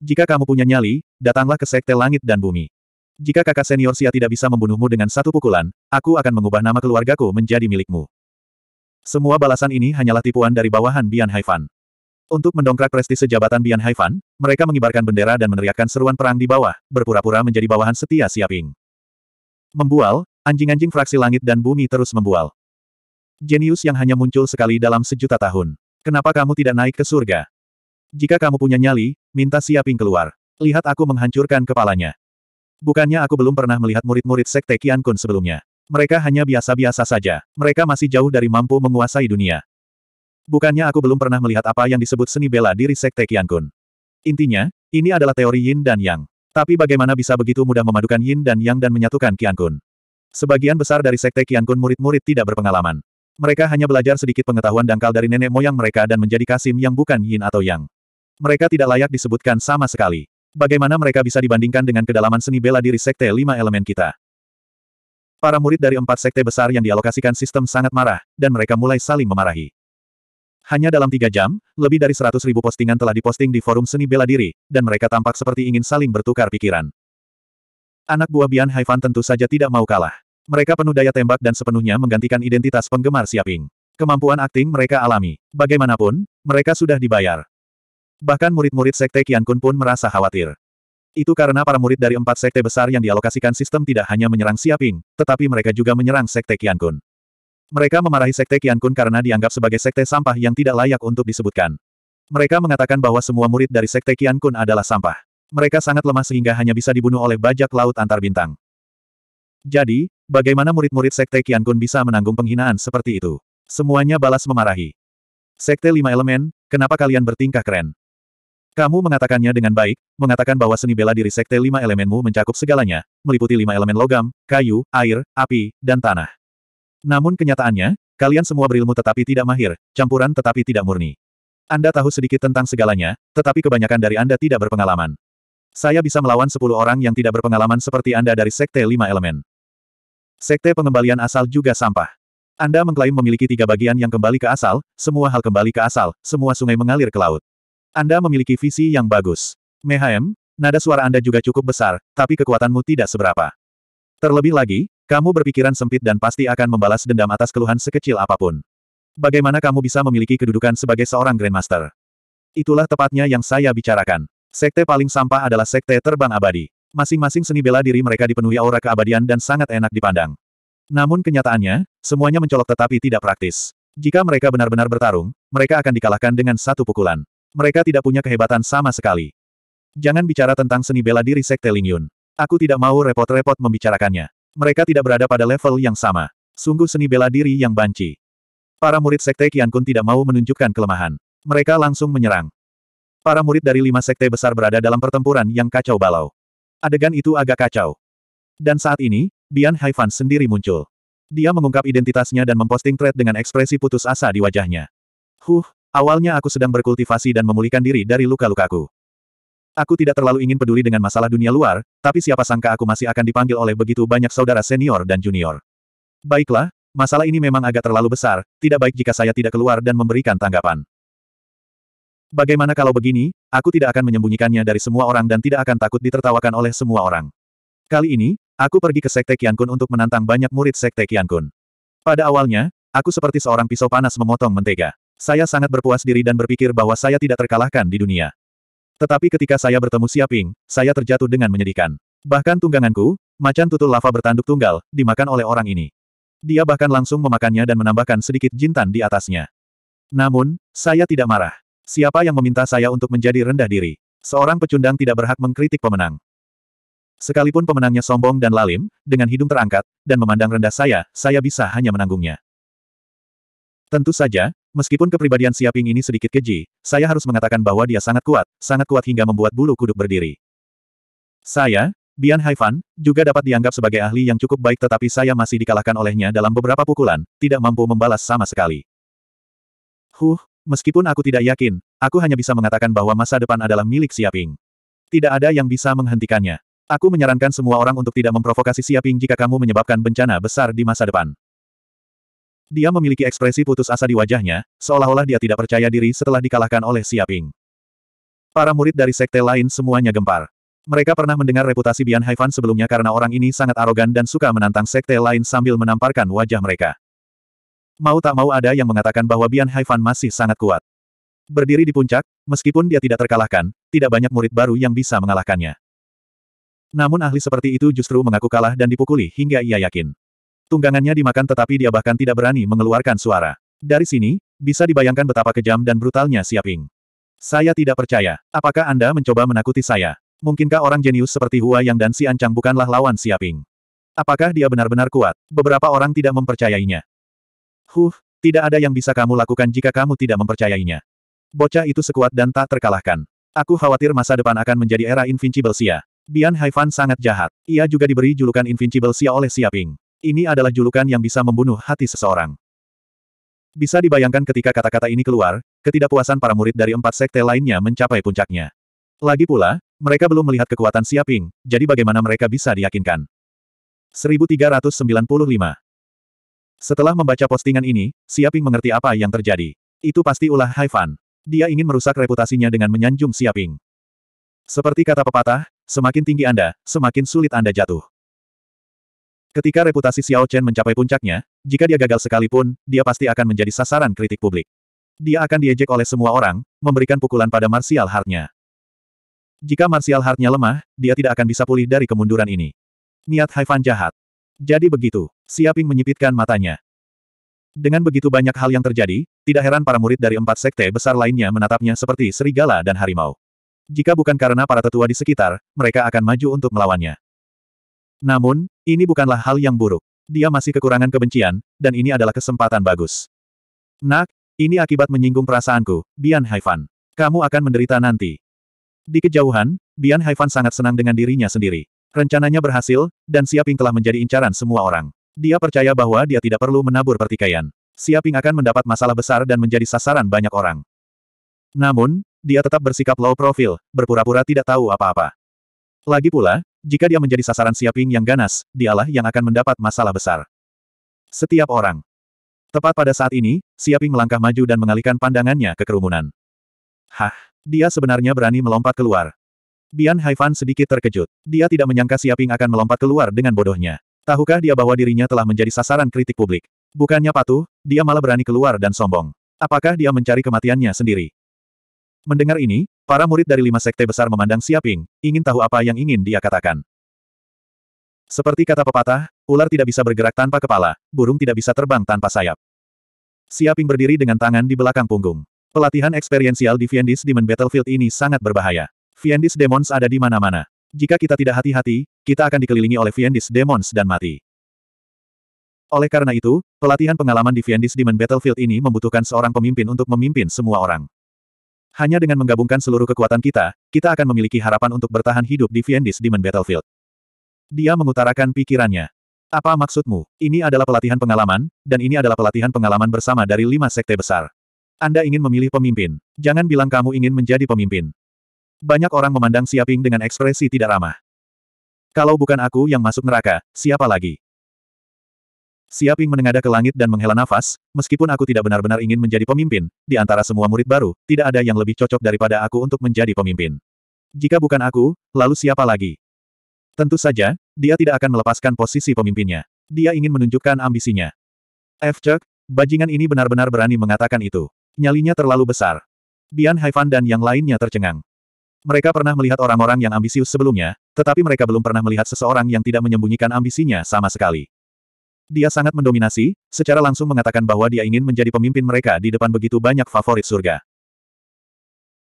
Jika kamu punya nyali, datanglah ke sekte langit dan bumi. Jika kakak senior Sia tidak bisa membunuhmu dengan satu pukulan, aku akan mengubah nama keluargaku menjadi milikmu. Semua balasan ini hanyalah tipuan dari bawahan Bian Haifan. Untuk mendongkrak prestise jabatan Bian Haifan, mereka mengibarkan bendera dan meneriakkan seruan perang di bawah, berpura-pura menjadi bawahan setia Siaping. Membual, anjing-anjing fraksi langit dan bumi terus membual. Jenius yang hanya muncul sekali dalam sejuta tahun. Kenapa kamu tidak naik ke surga? Jika kamu punya nyali, minta Siaping keluar. Lihat aku menghancurkan kepalanya. Bukannya aku belum pernah melihat murid-murid sekte Qian Kun sebelumnya. Mereka hanya biasa-biasa saja. Mereka masih jauh dari mampu menguasai dunia. Bukannya aku belum pernah melihat apa yang disebut seni bela diri Sekte Kian Kun. Intinya, ini adalah teori Yin dan Yang. Tapi bagaimana bisa begitu mudah memadukan Yin dan Yang dan menyatukan Kian Kun? Sebagian besar dari Sekte Kian Kun murid-murid tidak berpengalaman. Mereka hanya belajar sedikit pengetahuan dangkal dari nenek moyang mereka dan menjadi kasim yang bukan Yin atau Yang. Mereka tidak layak disebutkan sama sekali. Bagaimana mereka bisa dibandingkan dengan kedalaman seni bela diri Sekte lima elemen kita? Para murid dari empat sekte besar yang dialokasikan sistem sangat marah, dan mereka mulai saling memarahi. Hanya dalam tiga jam, lebih dari seratus ribu postingan telah diposting di forum seni bela diri, dan mereka tampak seperti ingin saling bertukar pikiran. Anak buah Bian Haifan tentu saja tidak mau kalah. Mereka penuh daya tembak dan sepenuhnya menggantikan identitas penggemar Siaping. Kemampuan akting mereka alami. Bagaimanapun, mereka sudah dibayar. Bahkan murid-murid Sekte Kian Kun pun merasa khawatir. Itu karena para murid dari empat sekte besar yang dialokasikan sistem tidak hanya menyerang Siaping, tetapi mereka juga menyerang Sekte Kian Kun. Mereka memarahi Sekte Kian Kun karena dianggap sebagai sekte sampah yang tidak layak untuk disebutkan. Mereka mengatakan bahwa semua murid dari Sekte Kian Kun adalah sampah. Mereka sangat lemah sehingga hanya bisa dibunuh oleh bajak laut antar bintang. Jadi, bagaimana murid-murid Sekte Kian Kun bisa menanggung penghinaan seperti itu? Semuanya balas memarahi. Sekte Lima Elemen, kenapa kalian bertingkah keren? Kamu mengatakannya dengan baik, mengatakan bahwa seni bela diri sekte lima elemenmu mencakup segalanya, meliputi lima elemen logam, kayu, air, api, dan tanah. Namun kenyataannya, kalian semua berilmu tetapi tidak mahir, campuran tetapi tidak murni. Anda tahu sedikit tentang segalanya, tetapi kebanyakan dari Anda tidak berpengalaman. Saya bisa melawan 10 orang yang tidak berpengalaman seperti Anda dari Sekte 5 Elemen. Sekte pengembalian asal juga sampah. Anda mengklaim memiliki tiga bagian yang kembali ke asal, semua hal kembali ke asal, semua sungai mengalir ke laut. Anda memiliki visi yang bagus. Mehaem, nada suara Anda juga cukup besar, tapi kekuatanmu tidak seberapa. Terlebih lagi, kamu berpikiran sempit dan pasti akan membalas dendam atas keluhan sekecil apapun. Bagaimana kamu bisa memiliki kedudukan sebagai seorang Grandmaster? Itulah tepatnya yang saya bicarakan. Sekte paling sampah adalah sekte terbang abadi. Masing-masing seni bela diri mereka dipenuhi aura keabadian dan sangat enak dipandang. Namun kenyataannya, semuanya mencolok tetapi tidak praktis. Jika mereka benar-benar bertarung, mereka akan dikalahkan dengan satu pukulan. Mereka tidak punya kehebatan sama sekali. Jangan bicara tentang seni bela diri Sekte Lingyun. Aku tidak mau repot-repot membicarakannya. Mereka tidak berada pada level yang sama. Sungguh seni bela diri yang banci. Para murid Sekte Kian Kun tidak mau menunjukkan kelemahan. Mereka langsung menyerang. Para murid dari lima sekte besar berada dalam pertempuran yang kacau balau. Adegan itu agak kacau. Dan saat ini, Bian Haifan sendiri muncul. Dia mengungkap identitasnya dan memposting thread dengan ekspresi putus asa di wajahnya. Huh, awalnya aku sedang berkultivasi dan memulihkan diri dari luka-lukaku. Aku tidak terlalu ingin peduli dengan masalah dunia luar, tapi siapa sangka aku masih akan dipanggil oleh begitu banyak saudara senior dan junior. Baiklah, masalah ini memang agak terlalu besar, tidak baik jika saya tidak keluar dan memberikan tanggapan. Bagaimana kalau begini, aku tidak akan menyembunyikannya dari semua orang dan tidak akan takut ditertawakan oleh semua orang. Kali ini, aku pergi ke Sekte Kun untuk menantang banyak murid Sekte Kun. Pada awalnya, aku seperti seorang pisau panas memotong mentega. Saya sangat berpuas diri dan berpikir bahwa saya tidak terkalahkan di dunia. Tetapi ketika saya bertemu Siaping, saya terjatuh dengan menyedihkan. Bahkan tungganganku, macan tutul lava bertanduk tunggal, dimakan oleh orang ini. Dia bahkan langsung memakannya dan menambahkan sedikit jintan di atasnya. Namun, saya tidak marah. Siapa yang meminta saya untuk menjadi rendah diri? Seorang pecundang tidak berhak mengkritik pemenang. Sekalipun pemenangnya sombong dan lalim, dengan hidung terangkat, dan memandang rendah saya, saya bisa hanya menanggungnya. Tentu saja, Meskipun kepribadian Siaping ini sedikit keji, saya harus mengatakan bahwa dia sangat kuat, sangat kuat hingga membuat bulu kuduk berdiri. Saya, Bian Haifan, juga dapat dianggap sebagai ahli yang cukup baik tetapi saya masih dikalahkan olehnya dalam beberapa pukulan, tidak mampu membalas sama sekali. Huh, meskipun aku tidak yakin, aku hanya bisa mengatakan bahwa masa depan adalah milik Siaping. Tidak ada yang bisa menghentikannya. Aku menyarankan semua orang untuk tidak memprovokasi Siaping jika kamu menyebabkan bencana besar di masa depan. Dia memiliki ekspresi putus asa di wajahnya, seolah-olah dia tidak percaya diri setelah dikalahkan oleh Siaping. Para murid dari sekte lain semuanya gempar. Mereka pernah mendengar reputasi Bian Haifan sebelumnya karena orang ini sangat arogan dan suka menantang sekte lain sambil menamparkan wajah mereka. Mau tak mau ada yang mengatakan bahwa Bian Haifan masih sangat kuat. Berdiri di puncak, meskipun dia tidak terkalahkan, tidak banyak murid baru yang bisa mengalahkannya. Namun ahli seperti itu justru mengaku kalah dan dipukuli hingga ia yakin. Tunggangannya dimakan tetapi dia bahkan tidak berani mengeluarkan suara. Dari sini, bisa dibayangkan betapa kejam dan brutalnya Siaping. Saya tidak percaya. Apakah Anda mencoba menakuti saya? Mungkinkah orang jenius seperti Hua Yang dan Si Ancang bukanlah lawan Siaping? Apakah dia benar-benar kuat? Beberapa orang tidak mempercayainya. Huh, tidak ada yang bisa kamu lakukan jika kamu tidak mempercayainya. Bocah itu sekuat dan tak terkalahkan. Aku khawatir masa depan akan menjadi era Invincible Sia. Bian Haifan sangat jahat. Ia juga diberi julukan Invincible Sia oleh Siaping. Ini adalah julukan yang bisa membunuh hati seseorang. Bisa dibayangkan ketika kata-kata ini keluar, ketidakpuasan para murid dari empat sekte lainnya mencapai puncaknya. Lagi pula, mereka belum melihat kekuatan Siaping, jadi bagaimana mereka bisa diyakinkan? 1395 Setelah membaca postingan ini, Siaping mengerti apa yang terjadi. Itu pasti ulah Haifan. Dia ingin merusak reputasinya dengan menyanjung Siaping. Seperti kata pepatah, semakin tinggi Anda, semakin sulit Anda jatuh. Ketika reputasi Xiao Chen mencapai puncaknya, jika dia gagal sekalipun, dia pasti akan menjadi sasaran kritik publik. Dia akan diejek oleh semua orang, memberikan pukulan pada martial heart-nya. Jika martial heart-nya lemah, dia tidak akan bisa pulih dari kemunduran ini. Niat Haifan jahat. Jadi begitu, Siaping menyipitkan matanya. Dengan begitu banyak hal yang terjadi, tidak heran para murid dari empat sekte besar lainnya menatapnya seperti serigala dan harimau. Jika bukan karena para tetua di sekitar, mereka akan maju untuk melawannya. Namun, ini bukanlah hal yang buruk. Dia masih kekurangan kebencian, dan ini adalah kesempatan bagus. Nak, ini akibat menyinggung perasaanku, Bian Haifan. Kamu akan menderita nanti. Di kejauhan, Bian Haifan sangat senang dengan dirinya sendiri. Rencananya berhasil, dan Siaping telah menjadi incaran semua orang. Dia percaya bahwa dia tidak perlu menabur pertikaian. Siaping akan mendapat masalah besar dan menjadi sasaran banyak orang. Namun, dia tetap bersikap low profile, berpura-pura tidak tahu apa-apa. Lagi pula, jika dia menjadi sasaran siaping yang ganas, dialah yang akan mendapat masalah besar. Setiap orang. Tepat pada saat ini, siaping melangkah maju dan mengalihkan pandangannya ke kerumunan. Hah, dia sebenarnya berani melompat keluar. Bian Haifan sedikit terkejut. Dia tidak menyangka siaping akan melompat keluar dengan bodohnya. Tahukah dia bahwa dirinya telah menjadi sasaran kritik publik? Bukannya patuh, dia malah berani keluar dan sombong. Apakah dia mencari kematiannya sendiri? Mendengar ini, para murid dari lima sekte besar memandang Siaping, ingin tahu apa yang ingin dia katakan. Seperti kata pepatah, ular tidak bisa bergerak tanpa kepala, burung tidak bisa terbang tanpa sayap. Siaping berdiri dengan tangan di belakang punggung. Pelatihan eksperiensial di Viendis Demon Battlefield ini sangat berbahaya. Viendis Demons ada di mana-mana. Jika kita tidak hati-hati, kita akan dikelilingi oleh Viendis Demons dan mati. Oleh karena itu, pelatihan pengalaman di Viendis Demon Battlefield ini membutuhkan seorang pemimpin untuk memimpin semua orang. Hanya dengan menggabungkan seluruh kekuatan kita, kita akan memiliki harapan untuk bertahan hidup di Fiendish Demon Battlefield. Dia mengutarakan pikirannya. Apa maksudmu? Ini adalah pelatihan pengalaman, dan ini adalah pelatihan pengalaman bersama dari lima sekte besar. Anda ingin memilih pemimpin. Jangan bilang kamu ingin menjadi pemimpin. Banyak orang memandang Siaping dengan ekspresi tidak ramah. Kalau bukan aku yang masuk neraka, siapa lagi? Siaping menengada ke langit dan menghela nafas, meskipun aku tidak benar-benar ingin menjadi pemimpin, di antara semua murid baru, tidak ada yang lebih cocok daripada aku untuk menjadi pemimpin. Jika bukan aku, lalu siapa lagi? Tentu saja, dia tidak akan melepaskan posisi pemimpinnya. Dia ingin menunjukkan ambisinya. F. bajingan ini benar-benar berani mengatakan itu. Nyalinya terlalu besar. Bian Haifan dan yang lainnya tercengang. Mereka pernah melihat orang-orang yang ambisius sebelumnya, tetapi mereka belum pernah melihat seseorang yang tidak menyembunyikan ambisinya sama sekali. Dia sangat mendominasi, secara langsung mengatakan bahwa dia ingin menjadi pemimpin mereka di depan begitu banyak favorit surga.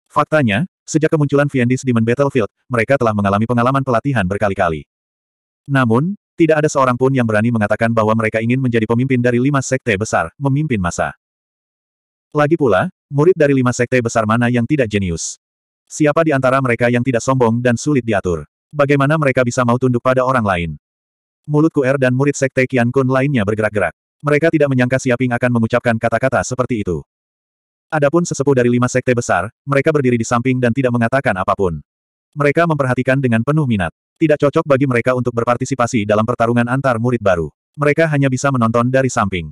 Faktanya, sejak kemunculan Viendis Demon Battlefield, mereka telah mengalami pengalaman pelatihan berkali-kali. Namun, tidak ada seorang pun yang berani mengatakan bahwa mereka ingin menjadi pemimpin dari lima sekte besar, memimpin masa. Lagi pula, murid dari lima sekte besar mana yang tidak jenius? Siapa di antara mereka yang tidak sombong dan sulit diatur? Bagaimana mereka bisa mau tunduk pada orang lain? Mulut Kuer dan murid sekte Kian Kun lainnya bergerak-gerak. Mereka tidak menyangka Siaping akan mengucapkan kata-kata seperti itu. Adapun sesepuh dari lima sekte besar, mereka berdiri di samping dan tidak mengatakan apapun. Mereka memperhatikan dengan penuh minat. Tidak cocok bagi mereka untuk berpartisipasi dalam pertarungan antar murid baru. Mereka hanya bisa menonton dari samping.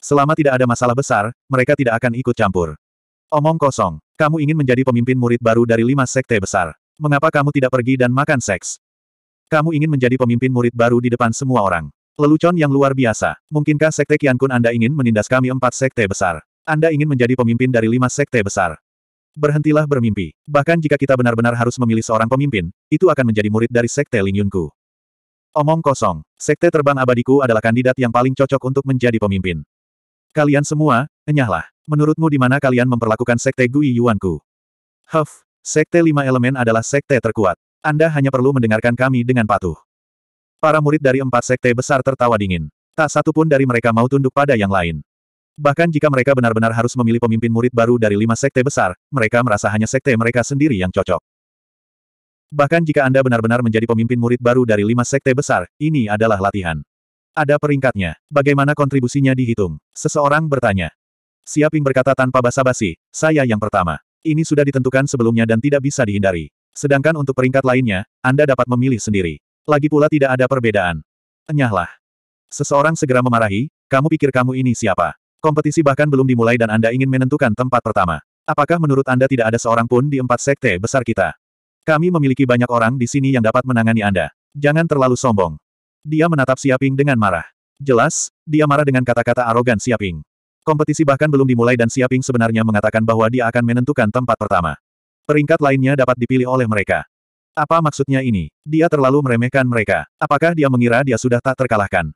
Selama tidak ada masalah besar, mereka tidak akan ikut campur. Omong kosong, kamu ingin menjadi pemimpin murid baru dari lima sekte besar. Mengapa kamu tidak pergi dan makan seks? Kamu ingin menjadi pemimpin murid baru di depan semua orang. Lelucon yang luar biasa. Mungkinkah Sekte Kiankun Anda ingin menindas kami empat sekte besar? Anda ingin menjadi pemimpin dari lima sekte besar. Berhentilah bermimpi. Bahkan jika kita benar-benar harus memilih seorang pemimpin, itu akan menjadi murid dari Sekte Lingyunku. Omong kosong. Sekte Terbang Abadiku adalah kandidat yang paling cocok untuk menjadi pemimpin. Kalian semua, enyahlah. Menurutmu di mana kalian memperlakukan Sekte Gui Yuanku? Huff, Sekte Lima Elemen adalah sekte terkuat. Anda hanya perlu mendengarkan kami dengan patuh. Para murid dari empat sekte besar tertawa dingin. Tak satu pun dari mereka mau tunduk pada yang lain. Bahkan jika mereka benar-benar harus memilih pemimpin murid baru dari lima sekte besar, mereka merasa hanya sekte mereka sendiri yang cocok. Bahkan jika Anda benar-benar menjadi pemimpin murid baru dari lima sekte besar, ini adalah latihan. Ada peringkatnya. Bagaimana kontribusinya dihitung? Seseorang bertanya. Siaping berkata tanpa basa-basi, saya yang pertama. Ini sudah ditentukan sebelumnya dan tidak bisa dihindari. Sedangkan untuk peringkat lainnya, Anda dapat memilih sendiri. Lagi pula tidak ada perbedaan. Enyahlah. Seseorang segera memarahi, kamu pikir kamu ini siapa? Kompetisi bahkan belum dimulai dan Anda ingin menentukan tempat pertama. Apakah menurut Anda tidak ada seorang pun di empat sekte besar kita? Kami memiliki banyak orang di sini yang dapat menangani Anda. Jangan terlalu sombong. Dia menatap Siaping dengan marah. Jelas, dia marah dengan kata-kata arogan Siaping. Kompetisi bahkan belum dimulai dan Siaping sebenarnya mengatakan bahwa dia akan menentukan tempat pertama. Peringkat lainnya dapat dipilih oleh mereka. Apa maksudnya ini? Dia terlalu meremehkan mereka. Apakah dia mengira dia sudah tak terkalahkan?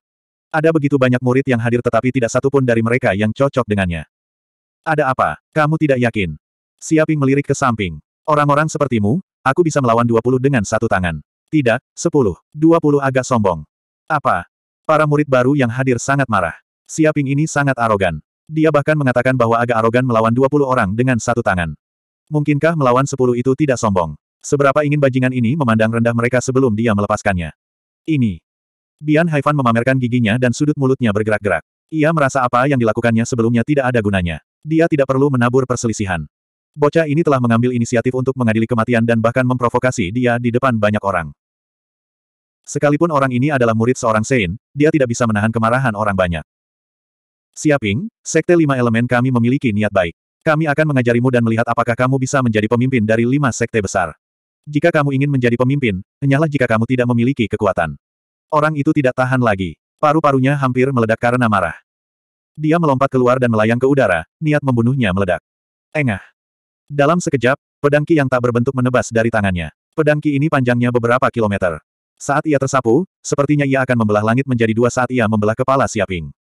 Ada begitu banyak murid yang hadir tetapi tidak satupun dari mereka yang cocok dengannya. Ada apa? Kamu tidak yakin? Siaping melirik ke samping. Orang-orang sepertimu, aku bisa melawan 20 dengan satu tangan. Tidak, 10. 20 agak sombong. Apa? Para murid baru yang hadir sangat marah. Siaping ini sangat arogan. Dia bahkan mengatakan bahwa agak arogan melawan 20 orang dengan satu tangan. Mungkinkah melawan sepuluh itu tidak sombong? Seberapa ingin bajingan ini memandang rendah mereka sebelum dia melepaskannya? Ini. Bian Haifan memamerkan giginya dan sudut mulutnya bergerak-gerak. Ia merasa apa yang dilakukannya sebelumnya tidak ada gunanya. Dia tidak perlu menabur perselisihan. Bocah ini telah mengambil inisiatif untuk mengadili kematian dan bahkan memprovokasi dia di depan banyak orang. Sekalipun orang ini adalah murid seorang Sein, dia tidak bisa menahan kemarahan orang banyak. Siaping, Sekte Lima Elemen kami memiliki niat baik. Kami akan mengajarimu dan melihat apakah kamu bisa menjadi pemimpin dari lima sekte besar. Jika kamu ingin menjadi pemimpin, nyalah jika kamu tidak memiliki kekuatan. Orang itu tidak tahan lagi. Paru-parunya hampir meledak karena marah. Dia melompat keluar dan melayang ke udara, niat membunuhnya meledak. Engah. Dalam sekejap, pedangki yang tak berbentuk menebas dari tangannya. Pedangki ini panjangnya beberapa kilometer. Saat ia tersapu, sepertinya ia akan membelah langit menjadi dua saat ia membelah kepala Siaping.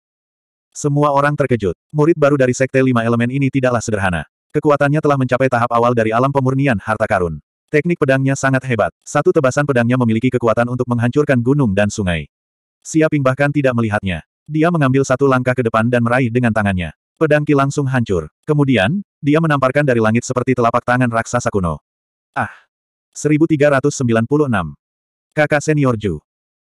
Semua orang terkejut. Murid baru dari Sekte Lima Elemen ini tidaklah sederhana. Kekuatannya telah mencapai tahap awal dari alam pemurnian harta karun. Teknik pedangnya sangat hebat. Satu tebasan pedangnya memiliki kekuatan untuk menghancurkan gunung dan sungai. Siaping bahkan tidak melihatnya. Dia mengambil satu langkah ke depan dan meraih dengan tangannya. Pedang Ki langsung hancur. Kemudian, dia menamparkan dari langit seperti telapak tangan raksasa kuno. Ah! 1396. Kakak senior Ju.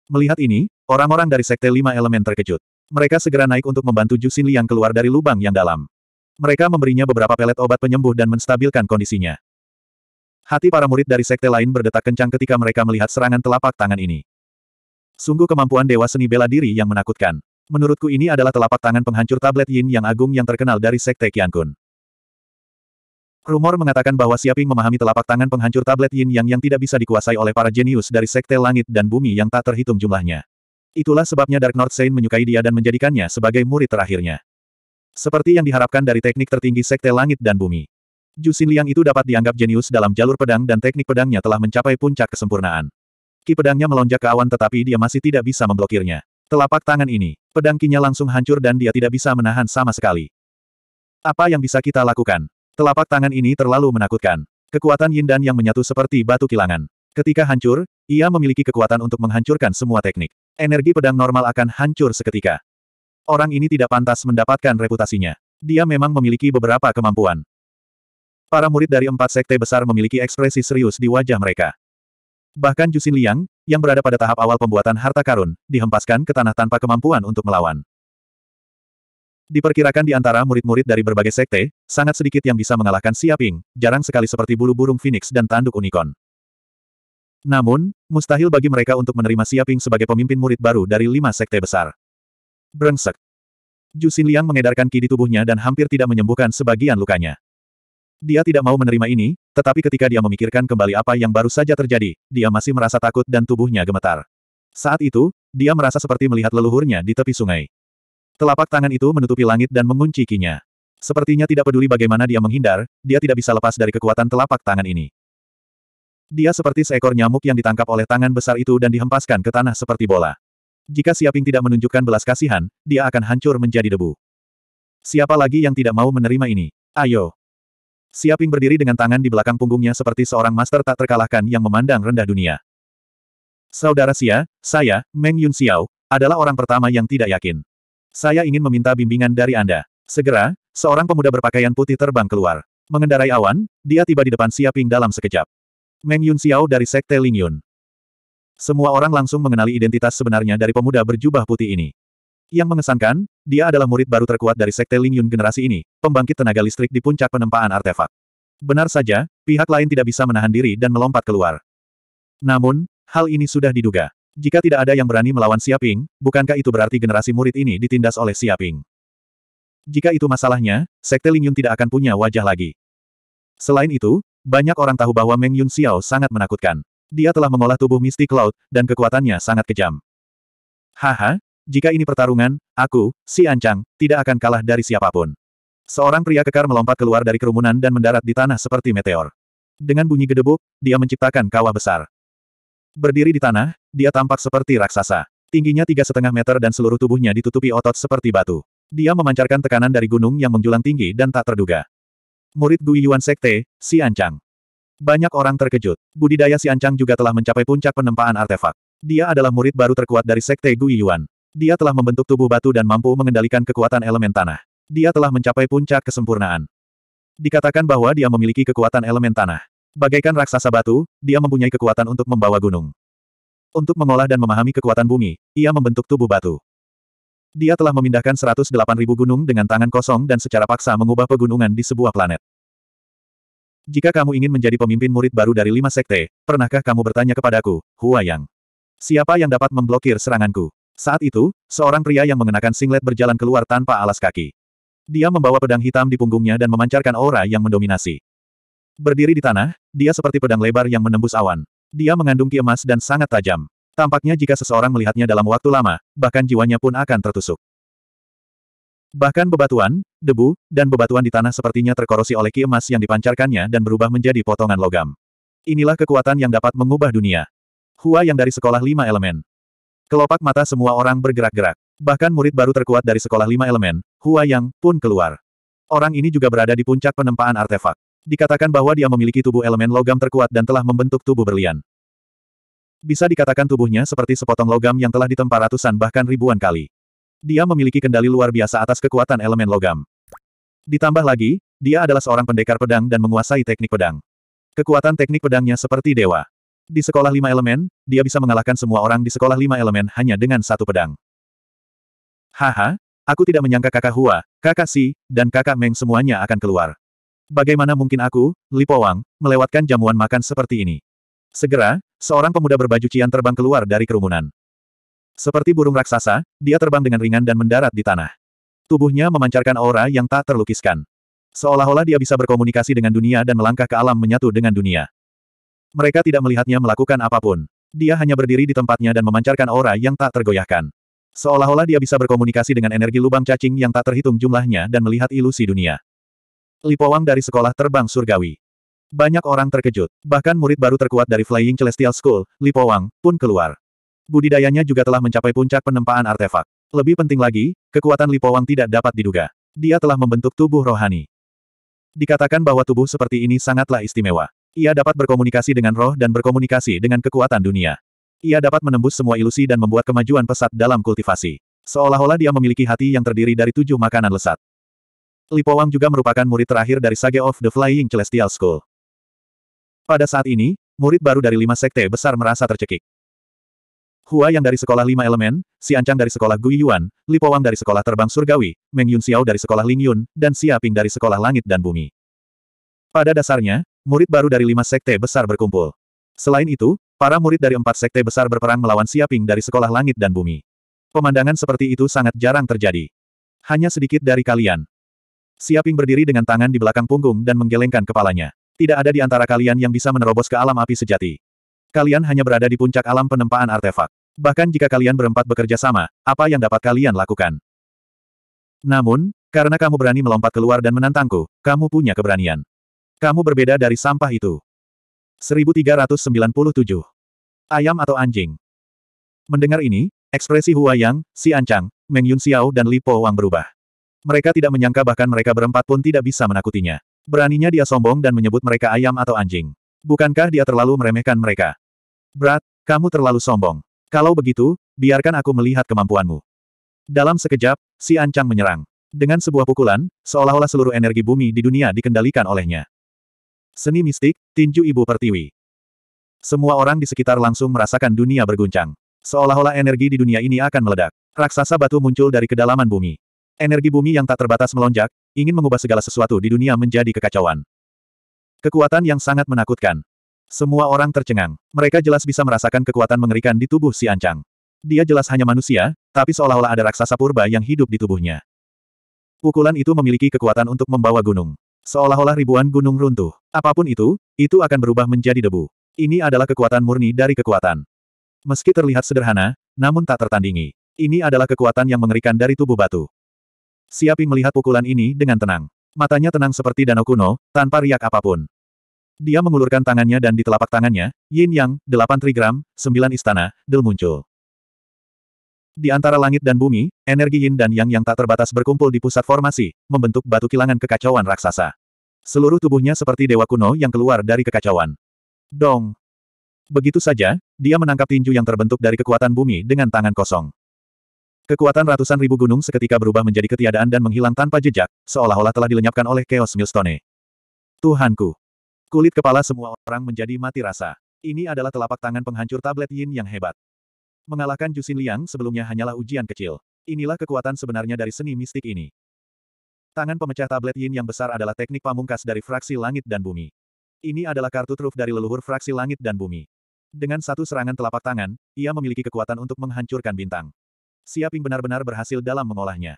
Melihat ini, orang-orang dari Sekte Lima Elemen terkejut. Mereka segera naik untuk membantu Xin Liang keluar dari lubang yang dalam. Mereka memberinya beberapa pelet obat penyembuh dan menstabilkan kondisinya. Hati para murid dari sekte lain berdetak kencang ketika mereka melihat serangan telapak tangan ini. Sungguh kemampuan Dewa Seni Bela Diri yang menakutkan. Menurutku ini adalah telapak tangan penghancur tablet Yin yang agung yang terkenal dari sekte Kun. Rumor mengatakan bahwa Siaping memahami telapak tangan penghancur tablet Yin yang yang tidak bisa dikuasai oleh para jenius dari sekte langit dan bumi yang tak terhitung jumlahnya. Itulah sebabnya Dark North Saint menyukai dia dan menjadikannya sebagai murid terakhirnya. Seperti yang diharapkan dari teknik tertinggi Sekte Langit dan Bumi. Jusin Liang itu dapat dianggap jenius dalam jalur pedang dan teknik pedangnya telah mencapai puncak kesempurnaan. Ki pedangnya melonjak ke awan tetapi dia masih tidak bisa memblokirnya. Telapak tangan ini, pedang kinya langsung hancur dan dia tidak bisa menahan sama sekali. Apa yang bisa kita lakukan? Telapak tangan ini terlalu menakutkan. Kekuatan yin dan yang menyatu seperti batu kilangan. Ketika hancur, ia memiliki kekuatan untuk menghancurkan semua teknik. Energi pedang normal akan hancur seketika. Orang ini tidak pantas mendapatkan reputasinya. Dia memang memiliki beberapa kemampuan. Para murid dari empat sekte besar memiliki ekspresi serius di wajah mereka. Bahkan Jusin Liang, yang berada pada tahap awal pembuatan harta karun, dihempaskan ke tanah tanpa kemampuan untuk melawan. Diperkirakan di antara murid-murid dari berbagai sekte, sangat sedikit yang bisa mengalahkan Siaping, jarang sekali seperti bulu burung phoenix dan tanduk unicorn. Namun, mustahil bagi mereka untuk menerima Siaping sebagai pemimpin murid baru dari lima sekte besar. Brengsek. Ju Liang mengedarkan ki di tubuhnya dan hampir tidak menyembuhkan sebagian lukanya. Dia tidak mau menerima ini, tetapi ketika dia memikirkan kembali apa yang baru saja terjadi, dia masih merasa takut dan tubuhnya gemetar. Saat itu, dia merasa seperti melihat leluhurnya di tepi sungai. Telapak tangan itu menutupi langit dan mengunci kinya. Sepertinya tidak peduli bagaimana dia menghindar, dia tidak bisa lepas dari kekuatan telapak tangan ini. Dia seperti seekor nyamuk yang ditangkap oleh tangan besar itu dan dihempaskan ke tanah seperti bola. Jika Siaping tidak menunjukkan belas kasihan, dia akan hancur menjadi debu. Siapa lagi yang tidak mau menerima ini? Ayo! Siaping berdiri dengan tangan di belakang punggungnya seperti seorang master tak terkalahkan yang memandang rendah dunia. Saudara Sia, saya, Meng Yun Xiao, adalah orang pertama yang tidak yakin. Saya ingin meminta bimbingan dari Anda. Segera, seorang pemuda berpakaian putih terbang keluar. Mengendarai awan, dia tiba di depan Siaping dalam sekejap. Meng Yun Xiao dari Sekte Ling Yun. Semua orang langsung mengenali identitas sebenarnya dari pemuda berjubah putih ini. Yang mengesankan, dia adalah murid baru terkuat dari Sekte Ling Yun generasi ini, pembangkit tenaga listrik di puncak penempaan artefak. Benar saja, pihak lain tidak bisa menahan diri dan melompat keluar. Namun, hal ini sudah diduga. Jika tidak ada yang berani melawan Siaping, bukankah itu berarti generasi murid ini ditindas oleh Siaping? Jika itu masalahnya, Sekte Lingyun tidak akan punya wajah lagi. Selain itu, banyak orang tahu bahwa Meng Yun Xiao sangat menakutkan. Dia telah mengolah tubuh mistik Cloud, dan kekuatannya sangat kejam. Haha, jika ini pertarungan, aku, si Ancang, tidak akan kalah dari siapapun. Seorang pria kekar melompat keluar dari kerumunan dan mendarat di tanah seperti meteor. Dengan bunyi gedebuk, dia menciptakan kawah besar. Berdiri di tanah, dia tampak seperti raksasa. Tingginya tiga setengah meter dan seluruh tubuhnya ditutupi otot seperti batu. Dia memancarkan tekanan dari gunung yang menjulang tinggi dan tak terduga murid Guyuan Sekte, Si Ancang. Banyak orang terkejut. Budidaya Si Ancang juga telah mencapai puncak penempaan artefak. Dia adalah murid baru terkuat dari Sekte Guyuan. Dia telah membentuk tubuh batu dan mampu mengendalikan kekuatan elemen tanah. Dia telah mencapai puncak kesempurnaan. Dikatakan bahwa dia memiliki kekuatan elemen tanah. Bagaikan raksasa batu, dia mempunyai kekuatan untuk membawa gunung. Untuk mengolah dan memahami kekuatan bumi, ia membentuk tubuh batu. Dia telah memindahkan 108.000 gunung dengan tangan kosong dan secara paksa mengubah pegunungan di sebuah planet. Jika kamu ingin menjadi pemimpin murid baru dari lima sekte, pernahkah kamu bertanya kepadaku, Hua Yang? Siapa yang dapat memblokir seranganku? Saat itu, seorang pria yang mengenakan singlet berjalan keluar tanpa alas kaki. Dia membawa pedang hitam di punggungnya dan memancarkan aura yang mendominasi. Berdiri di tanah, dia seperti pedang lebar yang menembus awan. Dia mengandung ki emas dan sangat tajam. Tampaknya jika seseorang melihatnya dalam waktu lama, bahkan jiwanya pun akan tertusuk. Bahkan bebatuan, debu, dan bebatuan di tanah sepertinya terkorosi oleh ki emas yang dipancarkannya dan berubah menjadi potongan logam. Inilah kekuatan yang dapat mengubah dunia. Hua yang dari sekolah lima elemen. Kelopak mata semua orang bergerak-gerak. Bahkan murid baru terkuat dari sekolah lima elemen, Hua Yang, pun keluar. Orang ini juga berada di puncak penempaan artefak. Dikatakan bahwa dia memiliki tubuh elemen logam terkuat dan telah membentuk tubuh berlian. Bisa dikatakan tubuhnya seperti sepotong logam yang telah ditempa ratusan bahkan ribuan kali. Dia memiliki kendali luar biasa atas kekuatan elemen logam. Ditambah lagi, dia adalah seorang pendekar pedang dan menguasai teknik pedang. Kekuatan teknik pedangnya seperti dewa. Di sekolah lima elemen, dia bisa mengalahkan semua orang di sekolah lima elemen hanya dengan satu pedang. Haha, aku tidak menyangka kakak Hua, kakak Si, dan kakak Meng semuanya akan keluar. Bagaimana mungkin aku, Wang, melewatkan jamuan makan seperti ini? Segera, seorang pemuda berbaju cian terbang keluar dari kerumunan. Seperti burung raksasa, dia terbang dengan ringan dan mendarat di tanah. Tubuhnya memancarkan aura yang tak terlukiskan. Seolah-olah dia bisa berkomunikasi dengan dunia dan melangkah ke alam menyatu dengan dunia. Mereka tidak melihatnya melakukan apapun. Dia hanya berdiri di tempatnya dan memancarkan aura yang tak tergoyahkan. Seolah-olah dia bisa berkomunikasi dengan energi lubang cacing yang tak terhitung jumlahnya dan melihat ilusi dunia. Lipowang dari sekolah terbang surgawi. Banyak orang terkejut, bahkan murid baru terkuat dari Flying Celestial School, Lipowang, pun keluar budidayanya juga telah mencapai puncak penempaan artefak. Lebih penting lagi, kekuatan Lipowang tidak dapat diduga. Dia telah membentuk tubuh rohani. Dikatakan bahwa tubuh seperti ini sangatlah istimewa. Ia dapat berkomunikasi dengan roh dan berkomunikasi dengan kekuatan dunia. Ia dapat menembus semua ilusi dan membuat kemajuan pesat dalam kultivasi. Seolah-olah dia memiliki hati yang terdiri dari tujuh makanan lesat. Lipowang juga merupakan murid terakhir dari Sage of the Flying Celestial School. Pada saat ini, murid baru dari lima sekte besar merasa tercekik. Hua Yang dari Sekolah Lima Elemen, Si Ancang dari Sekolah Guiyuan, Li Powang dari Sekolah Terbang Surgawi, Meng Yun Xiao dari Sekolah Ling Yun, dan Xia Ping dari Sekolah Langit dan Bumi. Pada dasarnya, murid baru dari lima sekte besar berkumpul. Selain itu, para murid dari empat sekte besar berperang melawan Xia Ping dari Sekolah Langit dan Bumi. Pemandangan seperti itu sangat jarang terjadi. Hanya sedikit dari kalian. Xia Ping berdiri dengan tangan di belakang punggung dan menggelengkan kepalanya. Tidak ada di antara kalian yang bisa menerobos ke alam api sejati. Kalian hanya berada di puncak alam penempaan artefak. Bahkan jika kalian berempat bekerja sama, apa yang dapat kalian lakukan? Namun, karena kamu berani melompat keluar dan menantangku, kamu punya keberanian. Kamu berbeda dari sampah itu. 1397. Ayam atau anjing? Mendengar ini, ekspresi Hua Yang, Si Ancang, Meng Yun Xiao dan Li Po Wang berubah. Mereka tidak menyangka bahkan mereka berempat pun tidak bisa menakutinya. Beraninya dia sombong dan menyebut mereka ayam atau anjing. Bukankah dia terlalu meremehkan mereka? Brat, kamu terlalu sombong. Kalau begitu, biarkan aku melihat kemampuanmu. Dalam sekejap, si Ancang menyerang. Dengan sebuah pukulan, seolah-olah seluruh energi bumi di dunia dikendalikan olehnya. Seni mistik, tinju ibu pertiwi. Semua orang di sekitar langsung merasakan dunia berguncang. Seolah-olah energi di dunia ini akan meledak. Raksasa batu muncul dari kedalaman bumi. Energi bumi yang tak terbatas melonjak, ingin mengubah segala sesuatu di dunia menjadi kekacauan. Kekuatan yang sangat menakutkan. Semua orang tercengang. Mereka jelas bisa merasakan kekuatan mengerikan di tubuh si Ancang. Dia jelas hanya manusia, tapi seolah-olah ada raksasa purba yang hidup di tubuhnya. Pukulan itu memiliki kekuatan untuk membawa gunung. Seolah-olah ribuan gunung runtuh. Apapun itu, itu akan berubah menjadi debu. Ini adalah kekuatan murni dari kekuatan. Meski terlihat sederhana, namun tak tertandingi. Ini adalah kekuatan yang mengerikan dari tubuh batu. Siaping melihat pukulan ini dengan tenang. Matanya tenang seperti danau kuno, tanpa riak apapun. Dia mengulurkan tangannya dan di telapak tangannya, yin yang, delapan trigram, sembilan istana, del muncul. Di antara langit dan bumi, energi yin dan yang yang tak terbatas berkumpul di pusat formasi, membentuk batu kilangan kekacauan raksasa. Seluruh tubuhnya seperti dewa kuno yang keluar dari kekacauan. Dong! Begitu saja, dia menangkap tinju yang terbentuk dari kekuatan bumi dengan tangan kosong. Kekuatan ratusan ribu gunung seketika berubah menjadi ketiadaan dan menghilang tanpa jejak, seolah-olah telah dilenyapkan oleh Chaos milstone. Tuhanku! Kulit kepala semua orang menjadi mati rasa. Ini adalah telapak tangan penghancur tablet yin yang hebat. Mengalahkan Jusin Liang sebelumnya hanyalah ujian kecil. Inilah kekuatan sebenarnya dari seni mistik ini. Tangan pemecah tablet yin yang besar adalah teknik pamungkas dari fraksi langit dan bumi. Ini adalah kartu truf dari leluhur fraksi langit dan bumi. Dengan satu serangan telapak tangan, ia memiliki kekuatan untuk menghancurkan bintang. Siaping benar-benar berhasil dalam mengolahnya.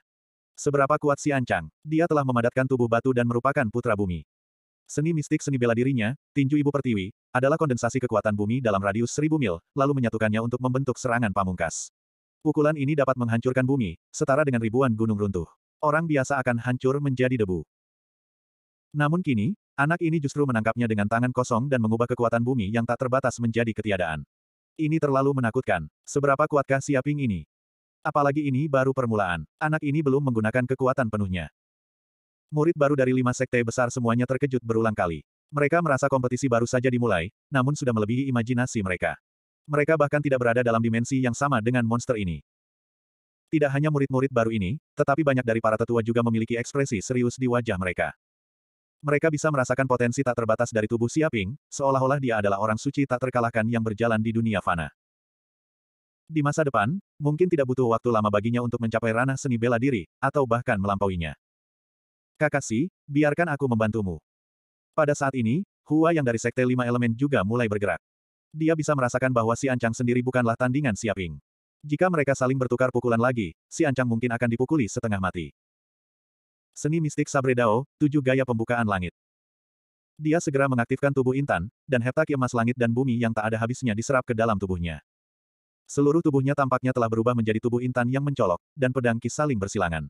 Seberapa kuat si Ancang? Dia telah memadatkan tubuh batu dan merupakan putra bumi. Seni mistik seni bela dirinya, tinju ibu pertiwi, adalah kondensasi kekuatan bumi dalam radius seribu mil, lalu menyatukannya untuk membentuk serangan pamungkas. Pukulan ini dapat menghancurkan bumi, setara dengan ribuan gunung runtuh. Orang biasa akan hancur menjadi debu. Namun kini, anak ini justru menangkapnya dengan tangan kosong dan mengubah kekuatan bumi yang tak terbatas menjadi ketiadaan. Ini terlalu menakutkan. Seberapa kuatkah Siaping ini? Apalagi ini baru permulaan. Anak ini belum menggunakan kekuatan penuhnya. Murid baru dari lima sekte besar semuanya terkejut berulang kali. Mereka merasa kompetisi baru saja dimulai, namun sudah melebihi imajinasi mereka. Mereka bahkan tidak berada dalam dimensi yang sama dengan monster ini. Tidak hanya murid-murid baru ini, tetapi banyak dari para tetua juga memiliki ekspresi serius di wajah mereka. Mereka bisa merasakan potensi tak terbatas dari tubuh Siaping, seolah-olah dia adalah orang suci tak terkalahkan yang berjalan di dunia fana. Di masa depan, mungkin tidak butuh waktu lama baginya untuk mencapai ranah seni bela diri, atau bahkan melampauinya. Kakashi, biarkan aku membantumu. Pada saat ini, Hua yang dari Sekte Lima Elemen juga mulai bergerak. Dia bisa merasakan bahwa si Ancang sendiri bukanlah tandingan Siaping. Jika mereka saling bertukar pukulan lagi, si Ancang mungkin akan dipukuli setengah mati. Seni mistik Sabre Dao, tujuh gaya pembukaan langit. Dia segera mengaktifkan tubuh Intan, dan heptaki emas langit dan bumi yang tak ada habisnya diserap ke dalam tubuhnya. Seluruh tubuhnya tampaknya telah berubah menjadi tubuh Intan yang mencolok, dan pedang kis saling bersilangan.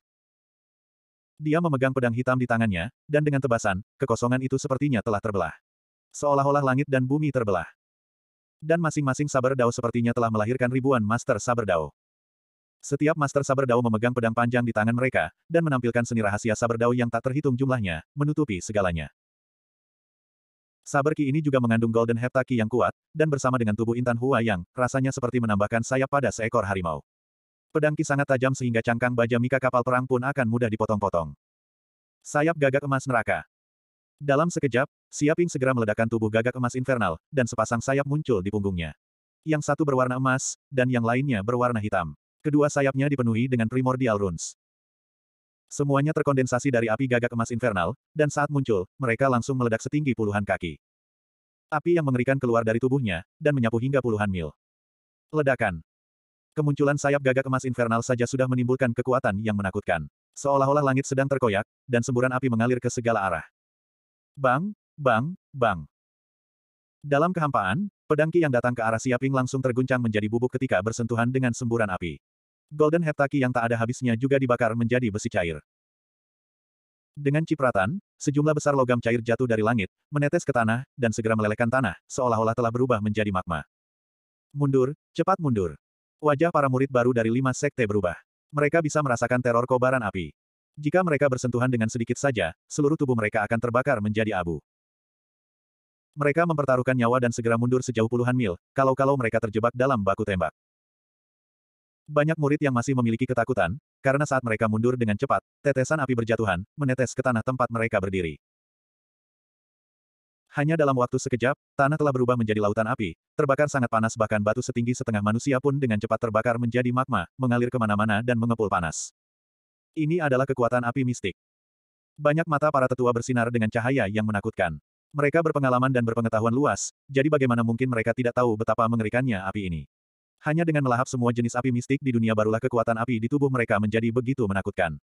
Dia memegang pedang hitam di tangannya, dan dengan tebasan, kekosongan itu sepertinya telah terbelah. Seolah-olah langit dan bumi terbelah. Dan masing-masing saber dao sepertinya telah melahirkan ribuan master saber dao. Setiap master saber dao memegang pedang panjang di tangan mereka, dan menampilkan seni rahasia saber dao yang tak terhitung jumlahnya, menutupi segalanya. Saber Ki ini juga mengandung Golden Heptaki yang kuat, dan bersama dengan tubuh Intan Hua yang, rasanya seperti menambahkan sayap pada seekor harimau. Pedang Ki sangat tajam sehingga cangkang baja mika kapal perang pun akan mudah dipotong-potong. Sayap gagak emas neraka. Dalam sekejap, Siaping segera meledakkan tubuh gagak emas infernal, dan sepasang sayap muncul di punggungnya. Yang satu berwarna emas, dan yang lainnya berwarna hitam. Kedua sayapnya dipenuhi dengan primordial runes. Semuanya terkondensasi dari api gagak emas infernal, dan saat muncul, mereka langsung meledak setinggi puluhan kaki. Api yang mengerikan keluar dari tubuhnya, dan menyapu hingga puluhan mil. Ledakan. Kemunculan sayap gagak emas infernal saja sudah menimbulkan kekuatan yang menakutkan. Seolah-olah langit sedang terkoyak, dan semburan api mengalir ke segala arah. Bang, bang, bang. Dalam kehampaan, pedangki yang datang ke arah Siaping langsung terguncang menjadi bubuk ketika bersentuhan dengan semburan api. Golden Heptaki yang tak ada habisnya juga dibakar menjadi besi cair. Dengan cipratan, sejumlah besar logam cair jatuh dari langit, menetes ke tanah, dan segera melelehkan tanah, seolah-olah telah berubah menjadi magma. Mundur, cepat mundur. Wajah para murid baru dari lima sekte berubah. Mereka bisa merasakan teror kobaran api. Jika mereka bersentuhan dengan sedikit saja, seluruh tubuh mereka akan terbakar menjadi abu. Mereka mempertaruhkan nyawa dan segera mundur sejauh puluhan mil, kalau-kalau mereka terjebak dalam baku tembak. Banyak murid yang masih memiliki ketakutan, karena saat mereka mundur dengan cepat, tetesan api berjatuhan, menetes ke tanah tempat mereka berdiri. Hanya dalam waktu sekejap, tanah telah berubah menjadi lautan api, terbakar sangat panas bahkan batu setinggi setengah manusia pun dengan cepat terbakar menjadi magma, mengalir kemana-mana dan mengepul panas. Ini adalah kekuatan api mistik. Banyak mata para tetua bersinar dengan cahaya yang menakutkan. Mereka berpengalaman dan berpengetahuan luas, jadi bagaimana mungkin mereka tidak tahu betapa mengerikannya api ini. Hanya dengan melahap semua jenis api mistik di dunia barulah kekuatan api di tubuh mereka menjadi begitu menakutkan.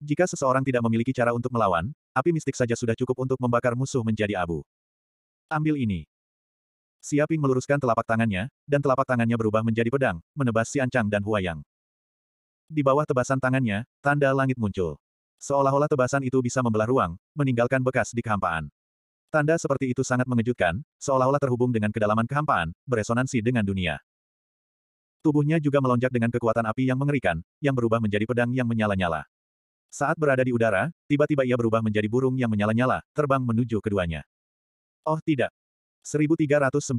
Jika seseorang tidak memiliki cara untuk melawan, api mistik saja sudah cukup untuk membakar musuh menjadi abu. Ambil ini. Siaping meluruskan telapak tangannya, dan telapak tangannya berubah menjadi pedang, menebas si Ancang dan Huayang. Di bawah tebasan tangannya, tanda langit muncul. Seolah-olah tebasan itu bisa membelah ruang, meninggalkan bekas di kehampaan. Tanda seperti itu sangat mengejutkan, seolah-olah terhubung dengan kedalaman kehampaan, beresonansi dengan dunia. Tubuhnya juga melonjak dengan kekuatan api yang mengerikan, yang berubah menjadi pedang yang menyala-nyala. Saat berada di udara, tiba-tiba ia berubah menjadi burung yang menyala-nyala, terbang menuju keduanya. Oh tidak. 1398.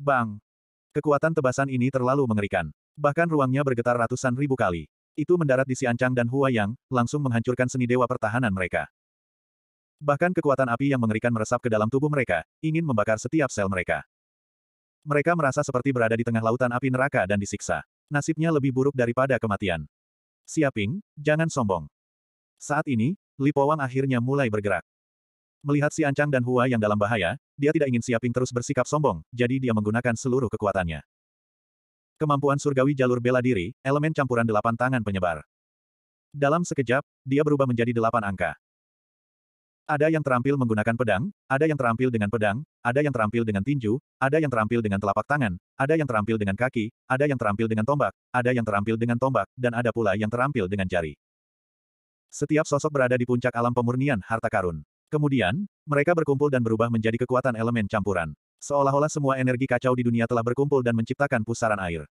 Bang. Kekuatan tebasan ini terlalu mengerikan. Bahkan ruangnya bergetar ratusan ribu kali. Itu mendarat di Siancang dan Hua Yang, langsung menghancurkan seni dewa pertahanan mereka. Bahkan kekuatan api yang mengerikan meresap ke dalam tubuh mereka, ingin membakar setiap sel mereka. Mereka merasa seperti berada di tengah lautan api neraka dan disiksa. Nasibnya lebih buruk daripada kematian. Siaping, jangan sombong. Saat ini, Li Powang akhirnya mulai bergerak. Melihat si Ancang dan Hua yang dalam bahaya, dia tidak ingin Siaping terus bersikap sombong, jadi dia menggunakan seluruh kekuatannya. Kemampuan surgawi jalur bela diri, elemen campuran delapan tangan penyebar. Dalam sekejap, dia berubah menjadi delapan angka. Ada yang terampil menggunakan pedang, ada yang terampil dengan pedang, ada yang terampil dengan tinju, ada yang terampil dengan telapak tangan, ada yang terampil dengan kaki, ada yang terampil dengan tombak, ada yang terampil dengan tombak, dan ada pula yang terampil dengan jari. Setiap sosok berada di puncak alam pemurnian harta karun. Kemudian, mereka berkumpul dan berubah menjadi kekuatan elemen campuran. Seolah-olah semua energi kacau di dunia telah berkumpul dan menciptakan pusaran air.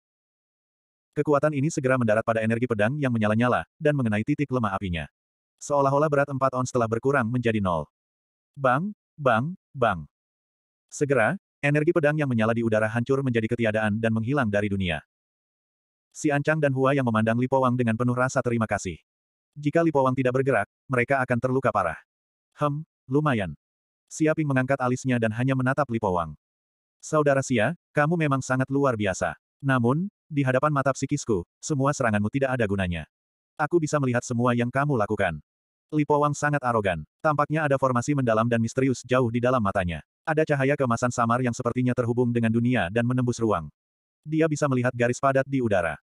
Kekuatan ini segera mendarat pada energi pedang yang menyala-nyala, dan mengenai titik lemah apinya. Seolah-olah berat empat ons telah berkurang menjadi nol. Bang, bang, bang. Segera, energi pedang yang menyala di udara hancur menjadi ketiadaan dan menghilang dari dunia. Si Ancang dan Hua yang memandang Lipowang dengan penuh rasa terima kasih. Jika Lipowang tidak bergerak, mereka akan terluka parah. Hem, lumayan. Siaping mengangkat alisnya dan hanya menatap Lipowang. Saudara Sia, kamu memang sangat luar biasa. Namun, di hadapan mata psikisku, semua seranganmu tidak ada gunanya. Aku bisa melihat semua yang kamu lakukan. Lipo Wang sangat arogan. Tampaknya ada formasi mendalam dan misterius jauh di dalam matanya. Ada cahaya kemasan samar yang sepertinya terhubung dengan dunia dan menembus ruang. Dia bisa melihat garis padat di udara.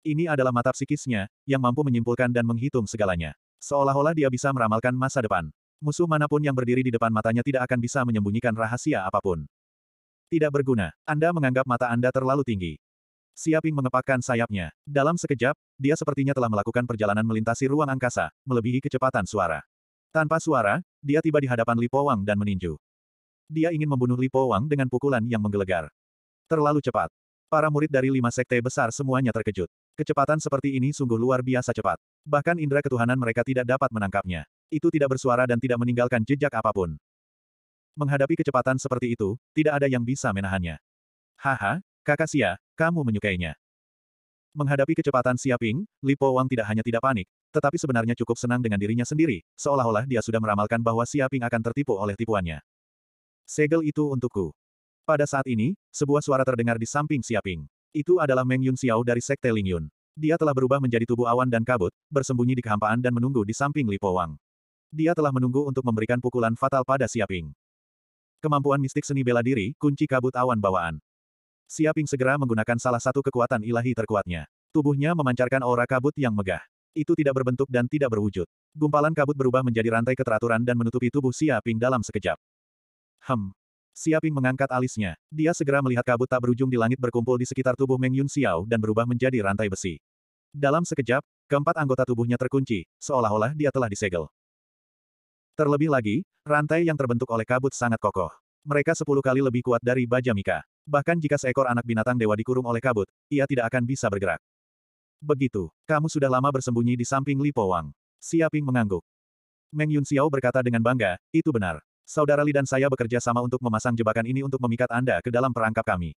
Ini adalah mata psikisnya, yang mampu menyimpulkan dan menghitung segalanya. Seolah-olah dia bisa meramalkan masa depan. Musuh manapun yang berdiri di depan matanya tidak akan bisa menyembunyikan rahasia apapun. Tidak berguna. Anda menganggap mata Anda terlalu tinggi. Siaping mengepakkan sayapnya. Dalam sekejap, dia sepertinya telah melakukan perjalanan melintasi ruang angkasa, melebihi kecepatan suara. Tanpa suara, dia tiba di hadapan Lipo Wang dan meninju. Dia ingin membunuh Lipo Wang dengan pukulan yang menggelegar. Terlalu cepat. Para murid dari lima sekte besar semuanya terkejut. Kecepatan seperti ini sungguh luar biasa cepat. Bahkan indera ketuhanan mereka tidak dapat menangkapnya. Itu tidak bersuara dan tidak meninggalkan jejak apapun. Menghadapi kecepatan seperti itu, tidak ada yang bisa menahannya. Haha, Kakak Sia. Kamu menyukainya. Menghadapi kecepatan Siaping, Li Po Wang tidak hanya tidak panik, tetapi sebenarnya cukup senang dengan dirinya sendiri, seolah-olah dia sudah meramalkan bahwa Siaping akan tertipu oleh tipuannya. Segel itu untukku. Pada saat ini, sebuah suara terdengar di samping Siaping. Itu adalah Meng Yun Xiao dari Sekte Ling Yun. Dia telah berubah menjadi tubuh awan dan kabut, bersembunyi di kehampaan dan menunggu di samping Li Po Wang. Dia telah menunggu untuk memberikan pukulan fatal pada Siaping. Kemampuan mistik seni bela diri, kunci kabut awan bawaan. Siaping segera menggunakan salah satu kekuatan ilahi terkuatnya. Tubuhnya memancarkan aura kabut yang megah. Itu tidak berbentuk dan tidak berwujud. Gumpalan kabut berubah menjadi rantai keteraturan dan menutupi tubuh Siaping dalam sekejap. Hem. Siaping mengangkat alisnya. Dia segera melihat kabut tak berujung di langit berkumpul di sekitar tubuh Meng Yun Xiao dan berubah menjadi rantai besi. Dalam sekejap, keempat anggota tubuhnya terkunci, seolah-olah dia telah disegel. Terlebih lagi, rantai yang terbentuk oleh kabut sangat kokoh. Mereka sepuluh kali lebih kuat dari baja Mika. Bahkan jika seekor anak binatang dewa dikurung oleh kabut, ia tidak akan bisa bergerak. Begitu, kamu sudah lama bersembunyi di samping Li Po Wang. Siaping mengangguk. Meng Yun Xiao berkata dengan bangga, itu benar. Saudara Li dan saya bekerja sama untuk memasang jebakan ini untuk memikat Anda ke dalam perangkap kami.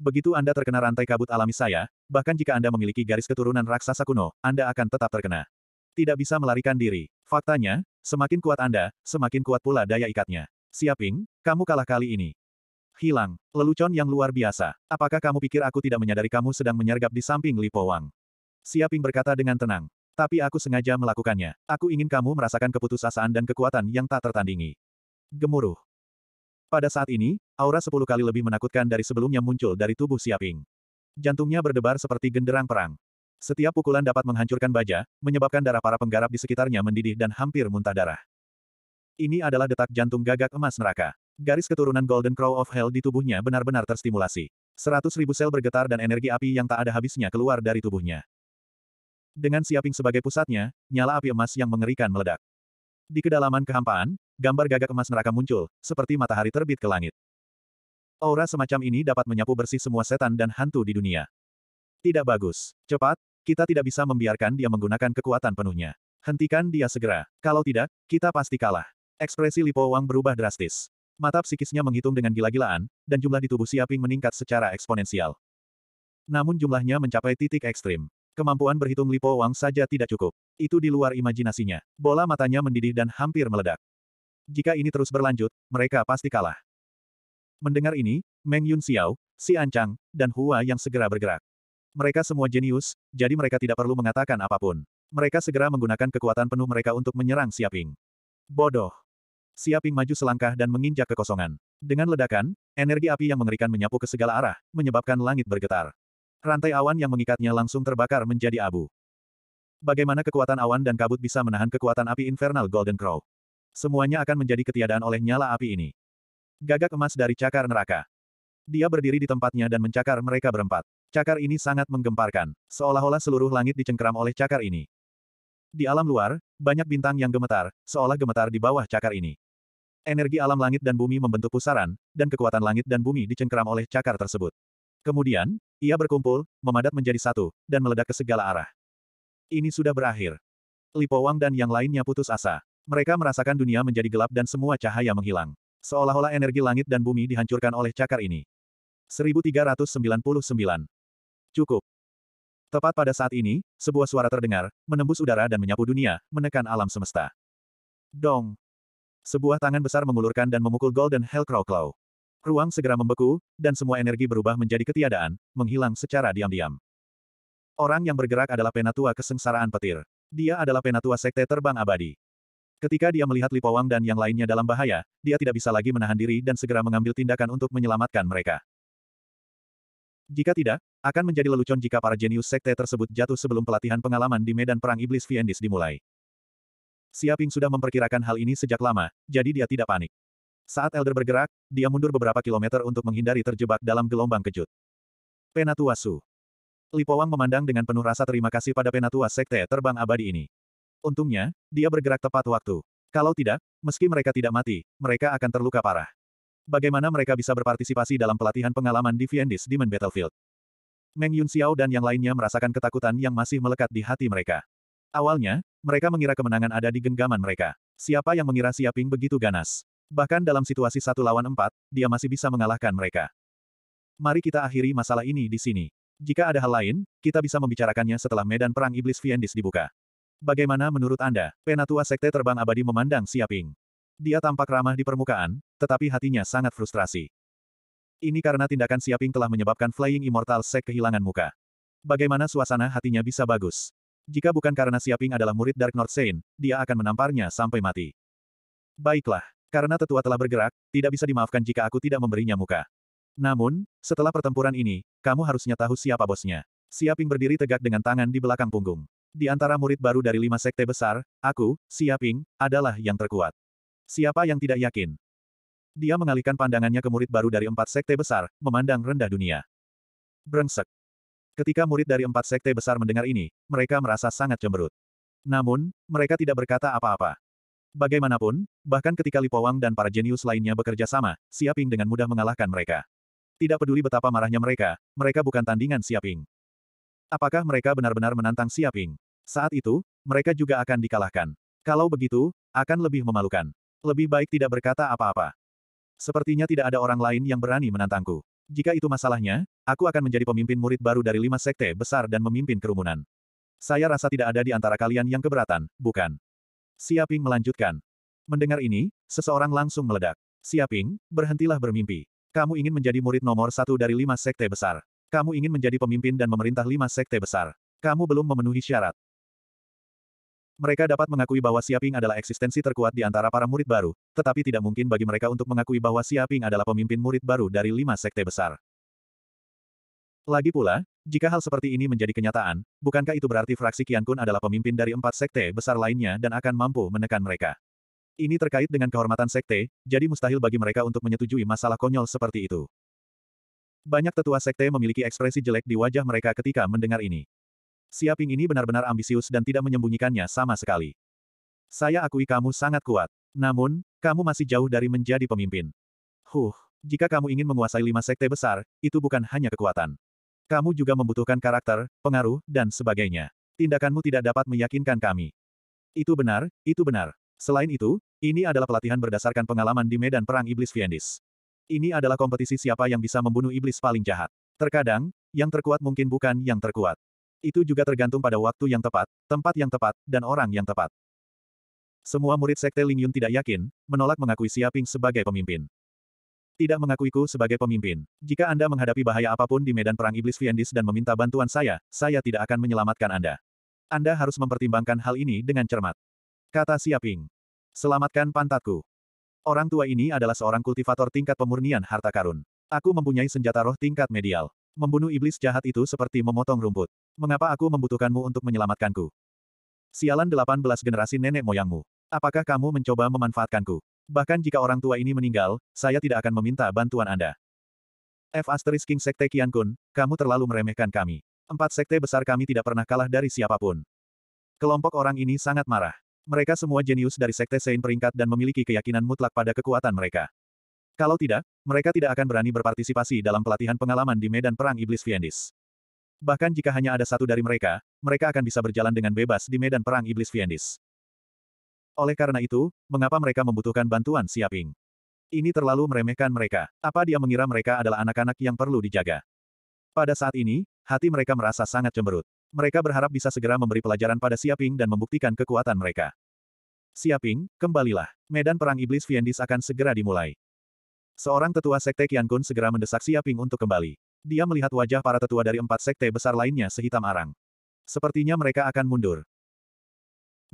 Begitu Anda terkena rantai kabut alami saya, bahkan jika Anda memiliki garis keturunan raksasa kuno, Anda akan tetap terkena. Tidak bisa melarikan diri. Faktanya, semakin kuat Anda, semakin kuat pula daya ikatnya. Siaping, kamu kalah kali ini. Hilang. Lelucon yang luar biasa. Apakah kamu pikir aku tidak menyadari kamu sedang menyergap di samping Li Po Wang? Siaping berkata dengan tenang. Tapi aku sengaja melakukannya. Aku ingin kamu merasakan keputusasaan dan kekuatan yang tak tertandingi. Gemuruh. Pada saat ini, aura sepuluh kali lebih menakutkan dari sebelumnya muncul dari tubuh Siaping. Jantungnya berdebar seperti genderang perang. Setiap pukulan dapat menghancurkan baja, menyebabkan darah para penggarap di sekitarnya mendidih dan hampir muntah darah. Ini adalah detak jantung gagak emas neraka. Garis keturunan Golden Crow of Hell di tubuhnya benar-benar terstimulasi. Seratus ribu sel bergetar dan energi api yang tak ada habisnya keluar dari tubuhnya. Dengan Siaping sebagai pusatnya, nyala api emas yang mengerikan meledak. Di kedalaman kehampaan, gambar gagak emas neraka muncul, seperti matahari terbit ke langit. Aura semacam ini dapat menyapu bersih semua setan dan hantu di dunia. Tidak bagus. Cepat, kita tidak bisa membiarkan dia menggunakan kekuatan penuhnya. Hentikan dia segera. Kalau tidak, kita pasti kalah. Ekspresi Lipo Wang berubah drastis. Mata psikisnya menghitung dengan gila-gilaan, dan jumlah di tubuh Siaping meningkat secara eksponensial. Namun jumlahnya mencapai titik ekstrim. Kemampuan berhitung Lipo Wang saja tidak cukup. Itu di luar imajinasinya. Bola matanya mendidih dan hampir meledak. Jika ini terus berlanjut, mereka pasti kalah. Mendengar ini, Meng Yun Xiao, Si Ancang, dan Hua yang segera bergerak. Mereka semua jenius, jadi mereka tidak perlu mengatakan apapun. Mereka segera menggunakan kekuatan penuh mereka untuk menyerang Siaping. Bodoh. Siaping maju selangkah dan menginjak kekosongan. Dengan ledakan, energi api yang mengerikan menyapu ke segala arah, menyebabkan langit bergetar. Rantai awan yang mengikatnya langsung terbakar menjadi abu. Bagaimana kekuatan awan dan kabut bisa menahan kekuatan api infernal Golden Crow? Semuanya akan menjadi ketiadaan oleh nyala api ini. Gagak emas dari cakar neraka. Dia berdiri di tempatnya dan mencakar mereka berempat. Cakar ini sangat menggemparkan, seolah-olah seluruh langit dicengkram oleh cakar ini. Di alam luar, banyak bintang yang gemetar, seolah gemetar di bawah cakar ini. Energi alam langit dan bumi membentuk pusaran, dan kekuatan langit dan bumi dicengkeram oleh cakar tersebut. Kemudian, ia berkumpul, memadat menjadi satu, dan meledak ke segala arah. Ini sudah berakhir. Lipo Wang dan yang lainnya putus asa. Mereka merasakan dunia menjadi gelap dan semua cahaya menghilang. Seolah-olah energi langit dan bumi dihancurkan oleh cakar ini. 1399. Cukup. Tepat pada saat ini, sebuah suara terdengar, menembus udara dan menyapu dunia, menekan alam semesta. Dong! Sebuah tangan besar mengulurkan dan memukul Golden Hell Crow Claw. Ruang segera membeku, dan semua energi berubah menjadi ketiadaan, menghilang secara diam-diam. Orang yang bergerak adalah penatua kesengsaraan petir. Dia adalah penatua sekte terbang abadi. Ketika dia melihat Lipowang dan yang lainnya dalam bahaya, dia tidak bisa lagi menahan diri dan segera mengambil tindakan untuk menyelamatkan mereka. Jika tidak, akan menjadi lelucon jika para jenius sekte tersebut jatuh sebelum pelatihan pengalaman di medan perang iblis Fiendis dimulai. Siaping sudah memperkirakan hal ini sejak lama, jadi dia tidak panik. Saat Elder bergerak, dia mundur beberapa kilometer untuk menghindari terjebak dalam gelombang kejut. Penatuasu. Lipowang memandang dengan penuh rasa terima kasih pada penatua sekte terbang abadi ini. Untungnya, dia bergerak tepat waktu. Kalau tidak, meski mereka tidak mati, mereka akan terluka parah. Bagaimana mereka bisa berpartisipasi dalam pelatihan pengalaman di Viendis Demon Battlefield? Meng Yun Xiao dan yang lainnya merasakan ketakutan yang masih melekat di hati mereka. Awalnya, mereka mengira kemenangan ada di genggaman mereka. Siapa yang mengira Siaping begitu ganas? Bahkan dalam situasi satu lawan empat, dia masih bisa mengalahkan mereka. Mari kita akhiri masalah ini di sini. Jika ada hal lain, kita bisa membicarakannya setelah medan perang iblis Viendis dibuka. Bagaimana menurut Anda? Penatua Sekte Terbang Abadi memandang Siaping. Dia tampak ramah di permukaan, tetapi hatinya sangat frustrasi. Ini karena tindakan Siaping telah menyebabkan Flying Immortal Sek kehilangan muka. Bagaimana suasana hatinya bisa bagus? Jika bukan karena Siaping adalah murid Dark North Saint, dia akan menamparnya sampai mati. Baiklah, karena tetua telah bergerak, tidak bisa dimaafkan jika aku tidak memberinya muka. Namun, setelah pertempuran ini, kamu harusnya tahu siapa bosnya. Siaping berdiri tegak dengan tangan di belakang punggung. Di antara murid baru dari lima sekte besar, aku, Siaping, adalah yang terkuat. Siapa yang tidak yakin? Dia mengalihkan pandangannya ke murid baru dari empat sekte besar, memandang rendah dunia. Brengsek. Ketika murid dari empat sekte besar mendengar ini, mereka merasa sangat cemberut. Namun, mereka tidak berkata apa-apa. Bagaimanapun, bahkan ketika Lipowang dan para jenius lainnya bekerja sama, Siaping dengan mudah mengalahkan mereka. Tidak peduli betapa marahnya mereka, mereka bukan tandingan Siaping. Apakah mereka benar-benar menantang Siaping? Saat itu, mereka juga akan dikalahkan. Kalau begitu, akan lebih memalukan. Lebih baik tidak berkata apa-apa. Sepertinya tidak ada orang lain yang berani menantangku. Jika itu masalahnya, aku akan menjadi pemimpin murid baru dari lima sekte besar dan memimpin kerumunan. Saya rasa tidak ada di antara kalian yang keberatan, bukan? Siaping melanjutkan. Mendengar ini, seseorang langsung meledak. Siaping, berhentilah bermimpi. Kamu ingin menjadi murid nomor satu dari lima sekte besar. Kamu ingin menjadi pemimpin dan memerintah lima sekte besar. Kamu belum memenuhi syarat. Mereka dapat mengakui bahwa Siaping adalah eksistensi terkuat di antara para murid baru, tetapi tidak mungkin bagi mereka untuk mengakui bahwa Siaping adalah pemimpin murid baru dari lima sekte besar. Lagi pula, jika hal seperti ini menjadi kenyataan, bukankah itu berarti fraksi Kian Kun adalah pemimpin dari empat sekte besar lainnya dan akan mampu menekan mereka? Ini terkait dengan kehormatan sekte, jadi mustahil bagi mereka untuk menyetujui masalah konyol seperti itu. Banyak tetua sekte memiliki ekspresi jelek di wajah mereka ketika mendengar ini. Siaping ini benar-benar ambisius dan tidak menyembunyikannya sama sekali. Saya akui kamu sangat kuat. Namun, kamu masih jauh dari menjadi pemimpin. Huh, jika kamu ingin menguasai lima sekte besar, itu bukan hanya kekuatan. Kamu juga membutuhkan karakter, pengaruh, dan sebagainya. Tindakanmu tidak dapat meyakinkan kami. Itu benar, itu benar. Selain itu, ini adalah pelatihan berdasarkan pengalaman di medan perang iblis Fiendis. Ini adalah kompetisi siapa yang bisa membunuh iblis paling jahat. Terkadang, yang terkuat mungkin bukan yang terkuat. Itu juga tergantung pada waktu yang tepat, tempat yang tepat, dan orang yang tepat. Semua murid Sekte Ling Yun tidak yakin, menolak mengakui Siaping sebagai pemimpin. Tidak mengakuiku sebagai pemimpin. Jika Anda menghadapi bahaya apapun di medan perang iblis Fiendis dan meminta bantuan saya, saya tidak akan menyelamatkan Anda. Anda harus mempertimbangkan hal ini dengan cermat. Kata Siaping. Selamatkan pantatku. Orang tua ini adalah seorang kultivator tingkat pemurnian harta karun. Aku mempunyai senjata roh tingkat medial. Membunuh iblis jahat itu seperti memotong rumput. Mengapa aku membutuhkanmu untuk menyelamatkanku? Sialan 18 generasi nenek moyangmu. Apakah kamu mencoba memanfaatkanku? Bahkan jika orang tua ini meninggal, saya tidak akan meminta bantuan Anda. F asterisk King Sekte Kian Kun, kamu terlalu meremehkan kami. Empat sekte besar kami tidak pernah kalah dari siapapun. Kelompok orang ini sangat marah. Mereka semua jenius dari sekte Sein peringkat dan memiliki keyakinan mutlak pada kekuatan mereka. Kalau tidak, mereka tidak akan berani berpartisipasi dalam pelatihan pengalaman di medan perang iblis Fiendis. Bahkan jika hanya ada satu dari mereka, mereka akan bisa berjalan dengan bebas di medan perang iblis Fiendis. Oleh karena itu, mengapa mereka membutuhkan bantuan Siaping? Ini terlalu meremehkan mereka. Apa dia mengira mereka adalah anak-anak yang perlu dijaga? Pada saat ini, hati mereka merasa sangat cemberut. Mereka berharap bisa segera memberi pelajaran pada Siaping dan membuktikan kekuatan mereka. Siaping, kembalilah. Medan perang iblis Fiendis akan segera dimulai. Seorang tetua sekte Kun segera mendesak Siaping untuk kembali. Dia melihat wajah para tetua dari empat sekte besar lainnya sehitam arang. Sepertinya mereka akan mundur.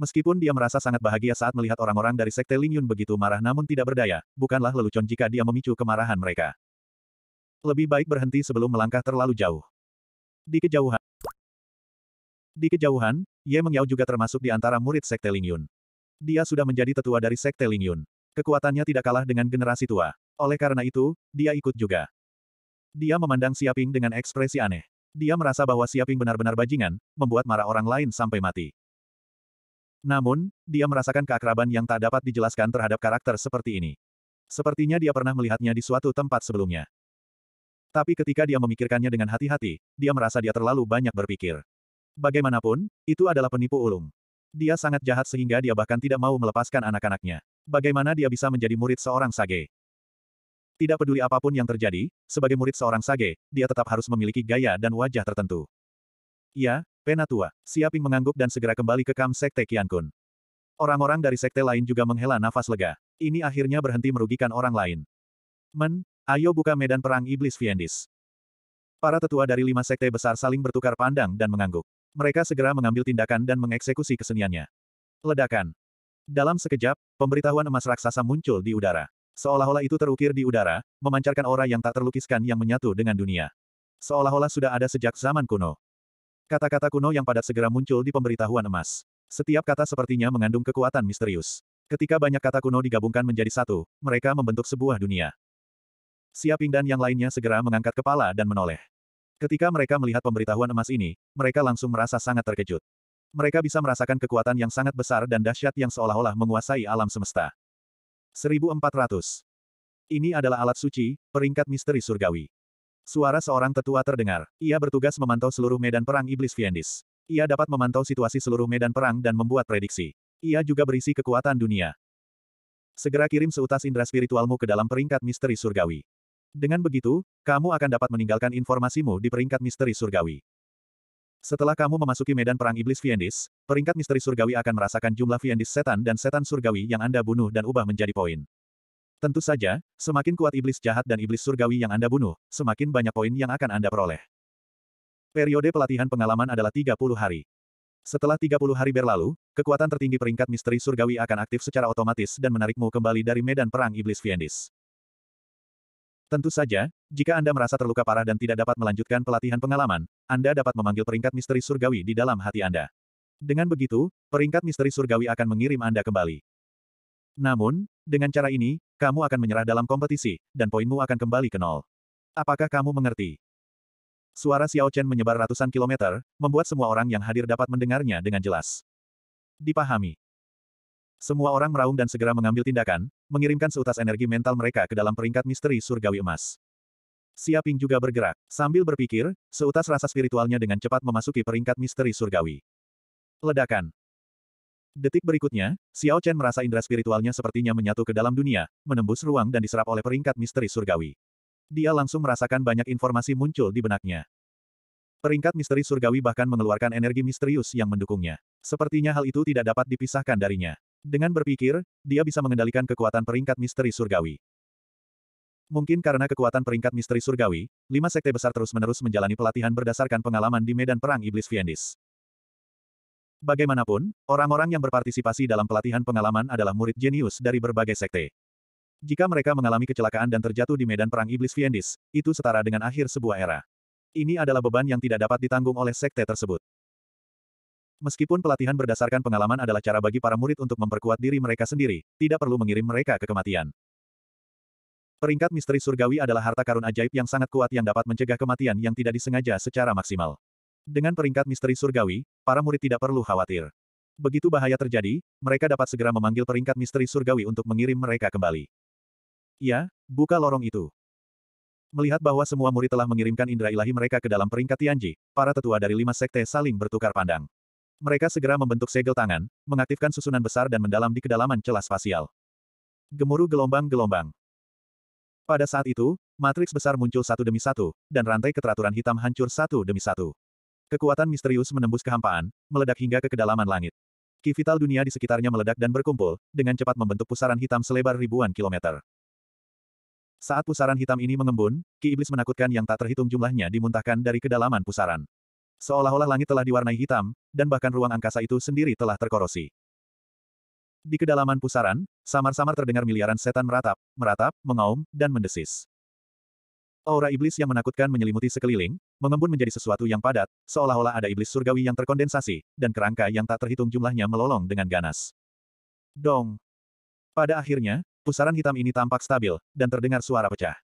Meskipun dia merasa sangat bahagia saat melihat orang-orang dari sekte Ling Yun begitu marah namun tidak berdaya, bukanlah lelucon jika dia memicu kemarahan mereka. Lebih baik berhenti sebelum melangkah terlalu jauh. Di kejauhan, di kejauhan, Ye Mengyao juga termasuk di antara murid sekte Ling Yun. Dia sudah menjadi tetua dari sekte Ling Yun. Kekuatannya tidak kalah dengan generasi tua. Oleh karena itu, dia ikut juga. Dia memandang Siaping dengan ekspresi aneh. Dia merasa bahwa Siaping benar-benar bajingan, membuat marah orang lain sampai mati. Namun, dia merasakan keakraban yang tak dapat dijelaskan terhadap karakter seperti ini. Sepertinya dia pernah melihatnya di suatu tempat sebelumnya. Tapi ketika dia memikirkannya dengan hati-hati, dia merasa dia terlalu banyak berpikir. Bagaimanapun, itu adalah penipu ulung. Dia sangat jahat sehingga dia bahkan tidak mau melepaskan anak-anaknya. Bagaimana dia bisa menjadi murid seorang sage? Tidak peduli apapun yang terjadi, sebagai murid seorang sage, dia tetap harus memiliki gaya dan wajah tertentu. Ya, Penatua, Siaping mengangguk dan segera kembali ke kam Sekte Kiankun. Orang-orang dari sekte lain juga menghela nafas lega. Ini akhirnya berhenti merugikan orang lain. Men, ayo buka medan perang iblis Fiendis. Para tetua dari lima sekte besar saling bertukar pandang dan mengangguk. Mereka segera mengambil tindakan dan mengeksekusi keseniannya. Ledakan. Dalam sekejap, pemberitahuan emas raksasa muncul di udara. Seolah-olah itu terukir di udara, memancarkan aura yang tak terlukiskan yang menyatu dengan dunia. Seolah-olah sudah ada sejak zaman kuno. Kata-kata kuno yang padat segera muncul di pemberitahuan emas. Setiap kata sepertinya mengandung kekuatan misterius. Ketika banyak kata kuno digabungkan menjadi satu, mereka membentuk sebuah dunia. Siaping dan yang lainnya segera mengangkat kepala dan menoleh. Ketika mereka melihat pemberitahuan emas ini, mereka langsung merasa sangat terkejut. Mereka bisa merasakan kekuatan yang sangat besar dan dahsyat yang seolah-olah menguasai alam semesta. 1400. Ini adalah alat suci, peringkat misteri surgawi. Suara seorang tetua terdengar. Ia bertugas memantau seluruh medan perang iblis Fiendis. Ia dapat memantau situasi seluruh medan perang dan membuat prediksi. Ia juga berisi kekuatan dunia. Segera kirim seutas indera spiritualmu ke dalam peringkat misteri surgawi. Dengan begitu, kamu akan dapat meninggalkan informasimu di peringkat misteri surgawi. Setelah kamu memasuki medan perang iblis Viendis, peringkat misteri surgawi akan merasakan jumlah Viendis setan dan setan surgawi yang Anda bunuh dan ubah menjadi poin. Tentu saja, semakin kuat iblis jahat dan iblis surgawi yang Anda bunuh, semakin banyak poin yang akan Anda peroleh. Periode pelatihan pengalaman adalah 30 hari. Setelah 30 hari berlalu, kekuatan tertinggi peringkat misteri surgawi akan aktif secara otomatis dan menarikmu kembali dari medan perang iblis Viendis. Tentu saja, jika Anda merasa terluka parah dan tidak dapat melanjutkan pelatihan pengalaman, Anda dapat memanggil peringkat misteri surgawi di dalam hati Anda. Dengan begitu, peringkat misteri surgawi akan mengirim Anda kembali. Namun, dengan cara ini, kamu akan menyerah dalam kompetisi, dan poinmu akan kembali ke nol. Apakah kamu mengerti? Suara Xiao Chen menyebar ratusan kilometer, membuat semua orang yang hadir dapat mendengarnya dengan jelas. Dipahami. Semua orang meraung dan segera mengambil tindakan, mengirimkan seutas energi mental mereka ke dalam peringkat misteri surgawi emas. Siaping juga bergerak. Sambil berpikir, seutas rasa spiritualnya dengan cepat memasuki peringkat misteri surgawi. Ledakan. Detik berikutnya, Xiao Chen merasa indera spiritualnya sepertinya menyatu ke dalam dunia, menembus ruang dan diserap oleh peringkat misteri surgawi. Dia langsung merasakan banyak informasi muncul di benaknya. Peringkat misteri surgawi bahkan mengeluarkan energi misterius yang mendukungnya. Sepertinya hal itu tidak dapat dipisahkan darinya. Dengan berpikir, dia bisa mengendalikan kekuatan peringkat misteri surgawi. Mungkin karena kekuatan peringkat misteri surgawi, lima sekte besar terus-menerus menjalani pelatihan berdasarkan pengalaman di medan perang iblis Fiendis. Bagaimanapun, orang-orang yang berpartisipasi dalam pelatihan pengalaman adalah murid jenius dari berbagai sekte. Jika mereka mengalami kecelakaan dan terjatuh di medan perang iblis Fiendis, itu setara dengan akhir sebuah era. Ini adalah beban yang tidak dapat ditanggung oleh sekte tersebut. Meskipun pelatihan berdasarkan pengalaman adalah cara bagi para murid untuk memperkuat diri mereka sendiri, tidak perlu mengirim mereka ke kematian. Peringkat misteri surgawi adalah harta karun ajaib yang sangat kuat yang dapat mencegah kematian yang tidak disengaja secara maksimal. Dengan peringkat misteri surgawi, para murid tidak perlu khawatir. Begitu bahaya terjadi, mereka dapat segera memanggil peringkat misteri surgawi untuk mengirim mereka kembali. Ya, buka lorong itu. Melihat bahwa semua murid telah mengirimkan indera ilahi mereka ke dalam peringkat Tianji, para tetua dari lima sekte saling bertukar pandang. Mereka segera membentuk segel tangan, mengaktifkan susunan besar dan mendalam di kedalaman celah spasial. Gemuruh gelombang-gelombang. Pada saat itu, matriks besar muncul satu demi satu, dan rantai keteraturan hitam hancur satu demi satu. Kekuatan misterius menembus kehampaan, meledak hingga ke kedalaman langit. Ki vital dunia di sekitarnya meledak dan berkumpul, dengan cepat membentuk pusaran hitam selebar ribuan kilometer. Saat pusaran hitam ini mengembun, ki iblis menakutkan yang tak terhitung jumlahnya dimuntahkan dari kedalaman pusaran. Seolah-olah langit telah diwarnai hitam, dan bahkan ruang angkasa itu sendiri telah terkorosi. Di kedalaman pusaran, samar-samar terdengar miliaran setan meratap, meratap, mengaum, dan mendesis. Aura iblis yang menakutkan menyelimuti sekeliling, mengembun menjadi sesuatu yang padat, seolah-olah ada iblis surgawi yang terkondensasi, dan kerangka yang tak terhitung jumlahnya melolong dengan ganas. Dong! Pada akhirnya, pusaran hitam ini tampak stabil, dan terdengar suara pecah.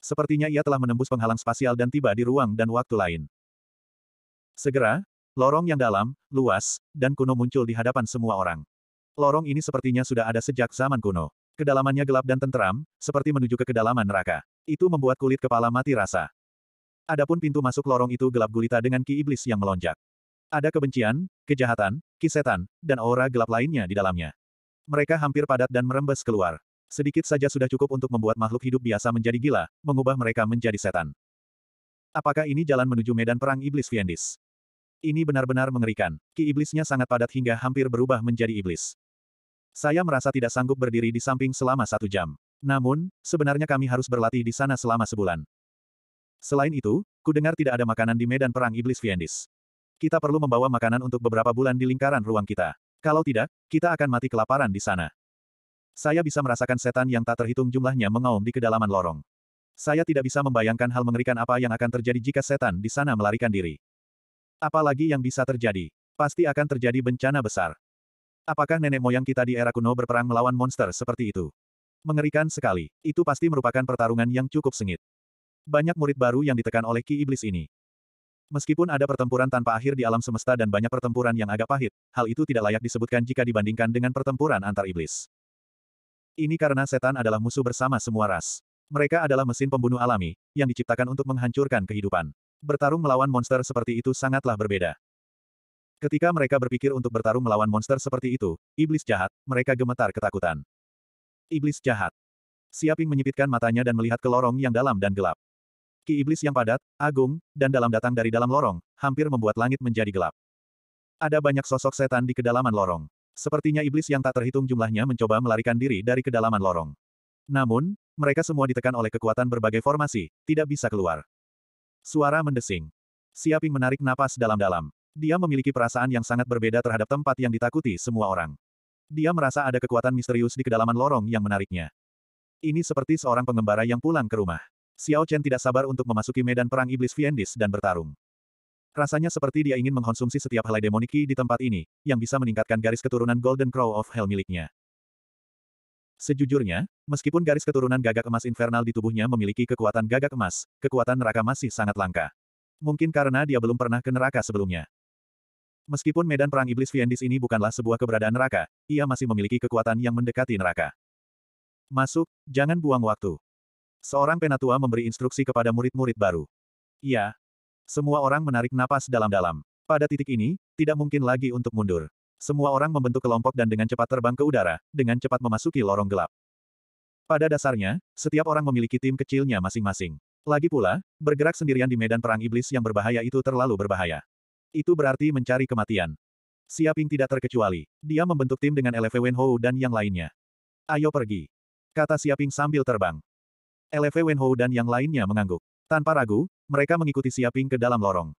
Sepertinya ia telah menembus penghalang spasial dan tiba di ruang dan waktu lain. Segera, lorong yang dalam, luas, dan kuno muncul di hadapan semua orang. Lorong ini sepertinya sudah ada sejak zaman kuno. Kedalamannya gelap dan tenteram, seperti menuju ke kedalaman neraka. Itu membuat kulit kepala mati rasa. Adapun pintu masuk lorong itu gelap gulita dengan ki iblis yang melonjak. Ada kebencian, kejahatan, kisetan, dan aura gelap lainnya di dalamnya. Mereka hampir padat dan merembes keluar. Sedikit saja sudah cukup untuk membuat makhluk hidup biasa menjadi gila, mengubah mereka menjadi setan. Apakah ini jalan menuju medan perang iblis Fiendis? Ini benar-benar mengerikan. Ki iblisnya sangat padat hingga hampir berubah menjadi iblis. Saya merasa tidak sanggup berdiri di samping selama satu jam. Namun, sebenarnya kami harus berlatih di sana selama sebulan. Selain itu, kudengar tidak ada makanan di medan perang iblis Fiendis. Kita perlu membawa makanan untuk beberapa bulan di lingkaran ruang kita. Kalau tidak, kita akan mati kelaparan di sana. Saya bisa merasakan setan yang tak terhitung jumlahnya mengaum di kedalaman lorong. Saya tidak bisa membayangkan hal mengerikan apa yang akan terjadi jika setan di sana melarikan diri. Apalagi yang bisa terjadi. Pasti akan terjadi bencana besar. Apakah nenek moyang kita di era kuno berperang melawan monster seperti itu? Mengerikan sekali. Itu pasti merupakan pertarungan yang cukup sengit. Banyak murid baru yang ditekan oleh Ki Iblis ini. Meskipun ada pertempuran tanpa akhir di alam semesta dan banyak pertempuran yang agak pahit, hal itu tidak layak disebutkan jika dibandingkan dengan pertempuran antar iblis. Ini karena setan adalah musuh bersama semua ras. Mereka adalah mesin pembunuh alami, yang diciptakan untuk menghancurkan kehidupan. Bertarung melawan monster seperti itu sangatlah berbeda. Ketika mereka berpikir untuk bertarung melawan monster seperti itu, iblis jahat, mereka gemetar ketakutan. Iblis jahat. Siaping menyipitkan matanya dan melihat ke lorong yang dalam dan gelap. Ki iblis yang padat, agung, dan dalam datang dari dalam lorong, hampir membuat langit menjadi gelap. Ada banyak sosok setan di kedalaman lorong. Sepertinya iblis yang tak terhitung jumlahnya mencoba melarikan diri dari kedalaman lorong. Namun, mereka semua ditekan oleh kekuatan berbagai formasi, tidak bisa keluar. Suara mendesing. Siaping menarik napas dalam-dalam. Dia memiliki perasaan yang sangat berbeda terhadap tempat yang ditakuti semua orang. Dia merasa ada kekuatan misterius di kedalaman lorong yang menariknya. Ini seperti seorang pengembara yang pulang ke rumah. Xiao Chen tidak sabar untuk memasuki medan perang iblis Viendis dan bertarung. Rasanya seperti dia ingin mengkonsumsi setiap helai demoniki di tempat ini, yang bisa meningkatkan garis keturunan Golden Crow of Hell miliknya. Sejujurnya, meskipun garis keturunan gagak emas infernal di tubuhnya memiliki kekuatan gagak emas, kekuatan neraka masih sangat langka. Mungkin karena dia belum pernah ke neraka sebelumnya. Meskipun medan perang iblis Viendis ini bukanlah sebuah keberadaan neraka, ia masih memiliki kekuatan yang mendekati neraka. Masuk, jangan buang waktu. Seorang penatua memberi instruksi kepada murid-murid baru. Ya, Semua orang menarik napas dalam-dalam. Pada titik ini, tidak mungkin lagi untuk mundur. Semua orang membentuk kelompok dan dengan cepat terbang ke udara, dengan cepat memasuki lorong gelap. Pada dasarnya, setiap orang memiliki tim kecilnya masing-masing. Lagi pula, bergerak sendirian di medan perang iblis yang berbahaya itu terlalu berbahaya. Itu berarti mencari kematian. Siaping tidak terkecuali. Dia membentuk tim dengan LV Wenhou dan yang lainnya. Ayo pergi. Kata Siaping sambil terbang. LV Wenhou dan yang lainnya mengangguk. Tanpa ragu, mereka mengikuti Siaping ke dalam lorong.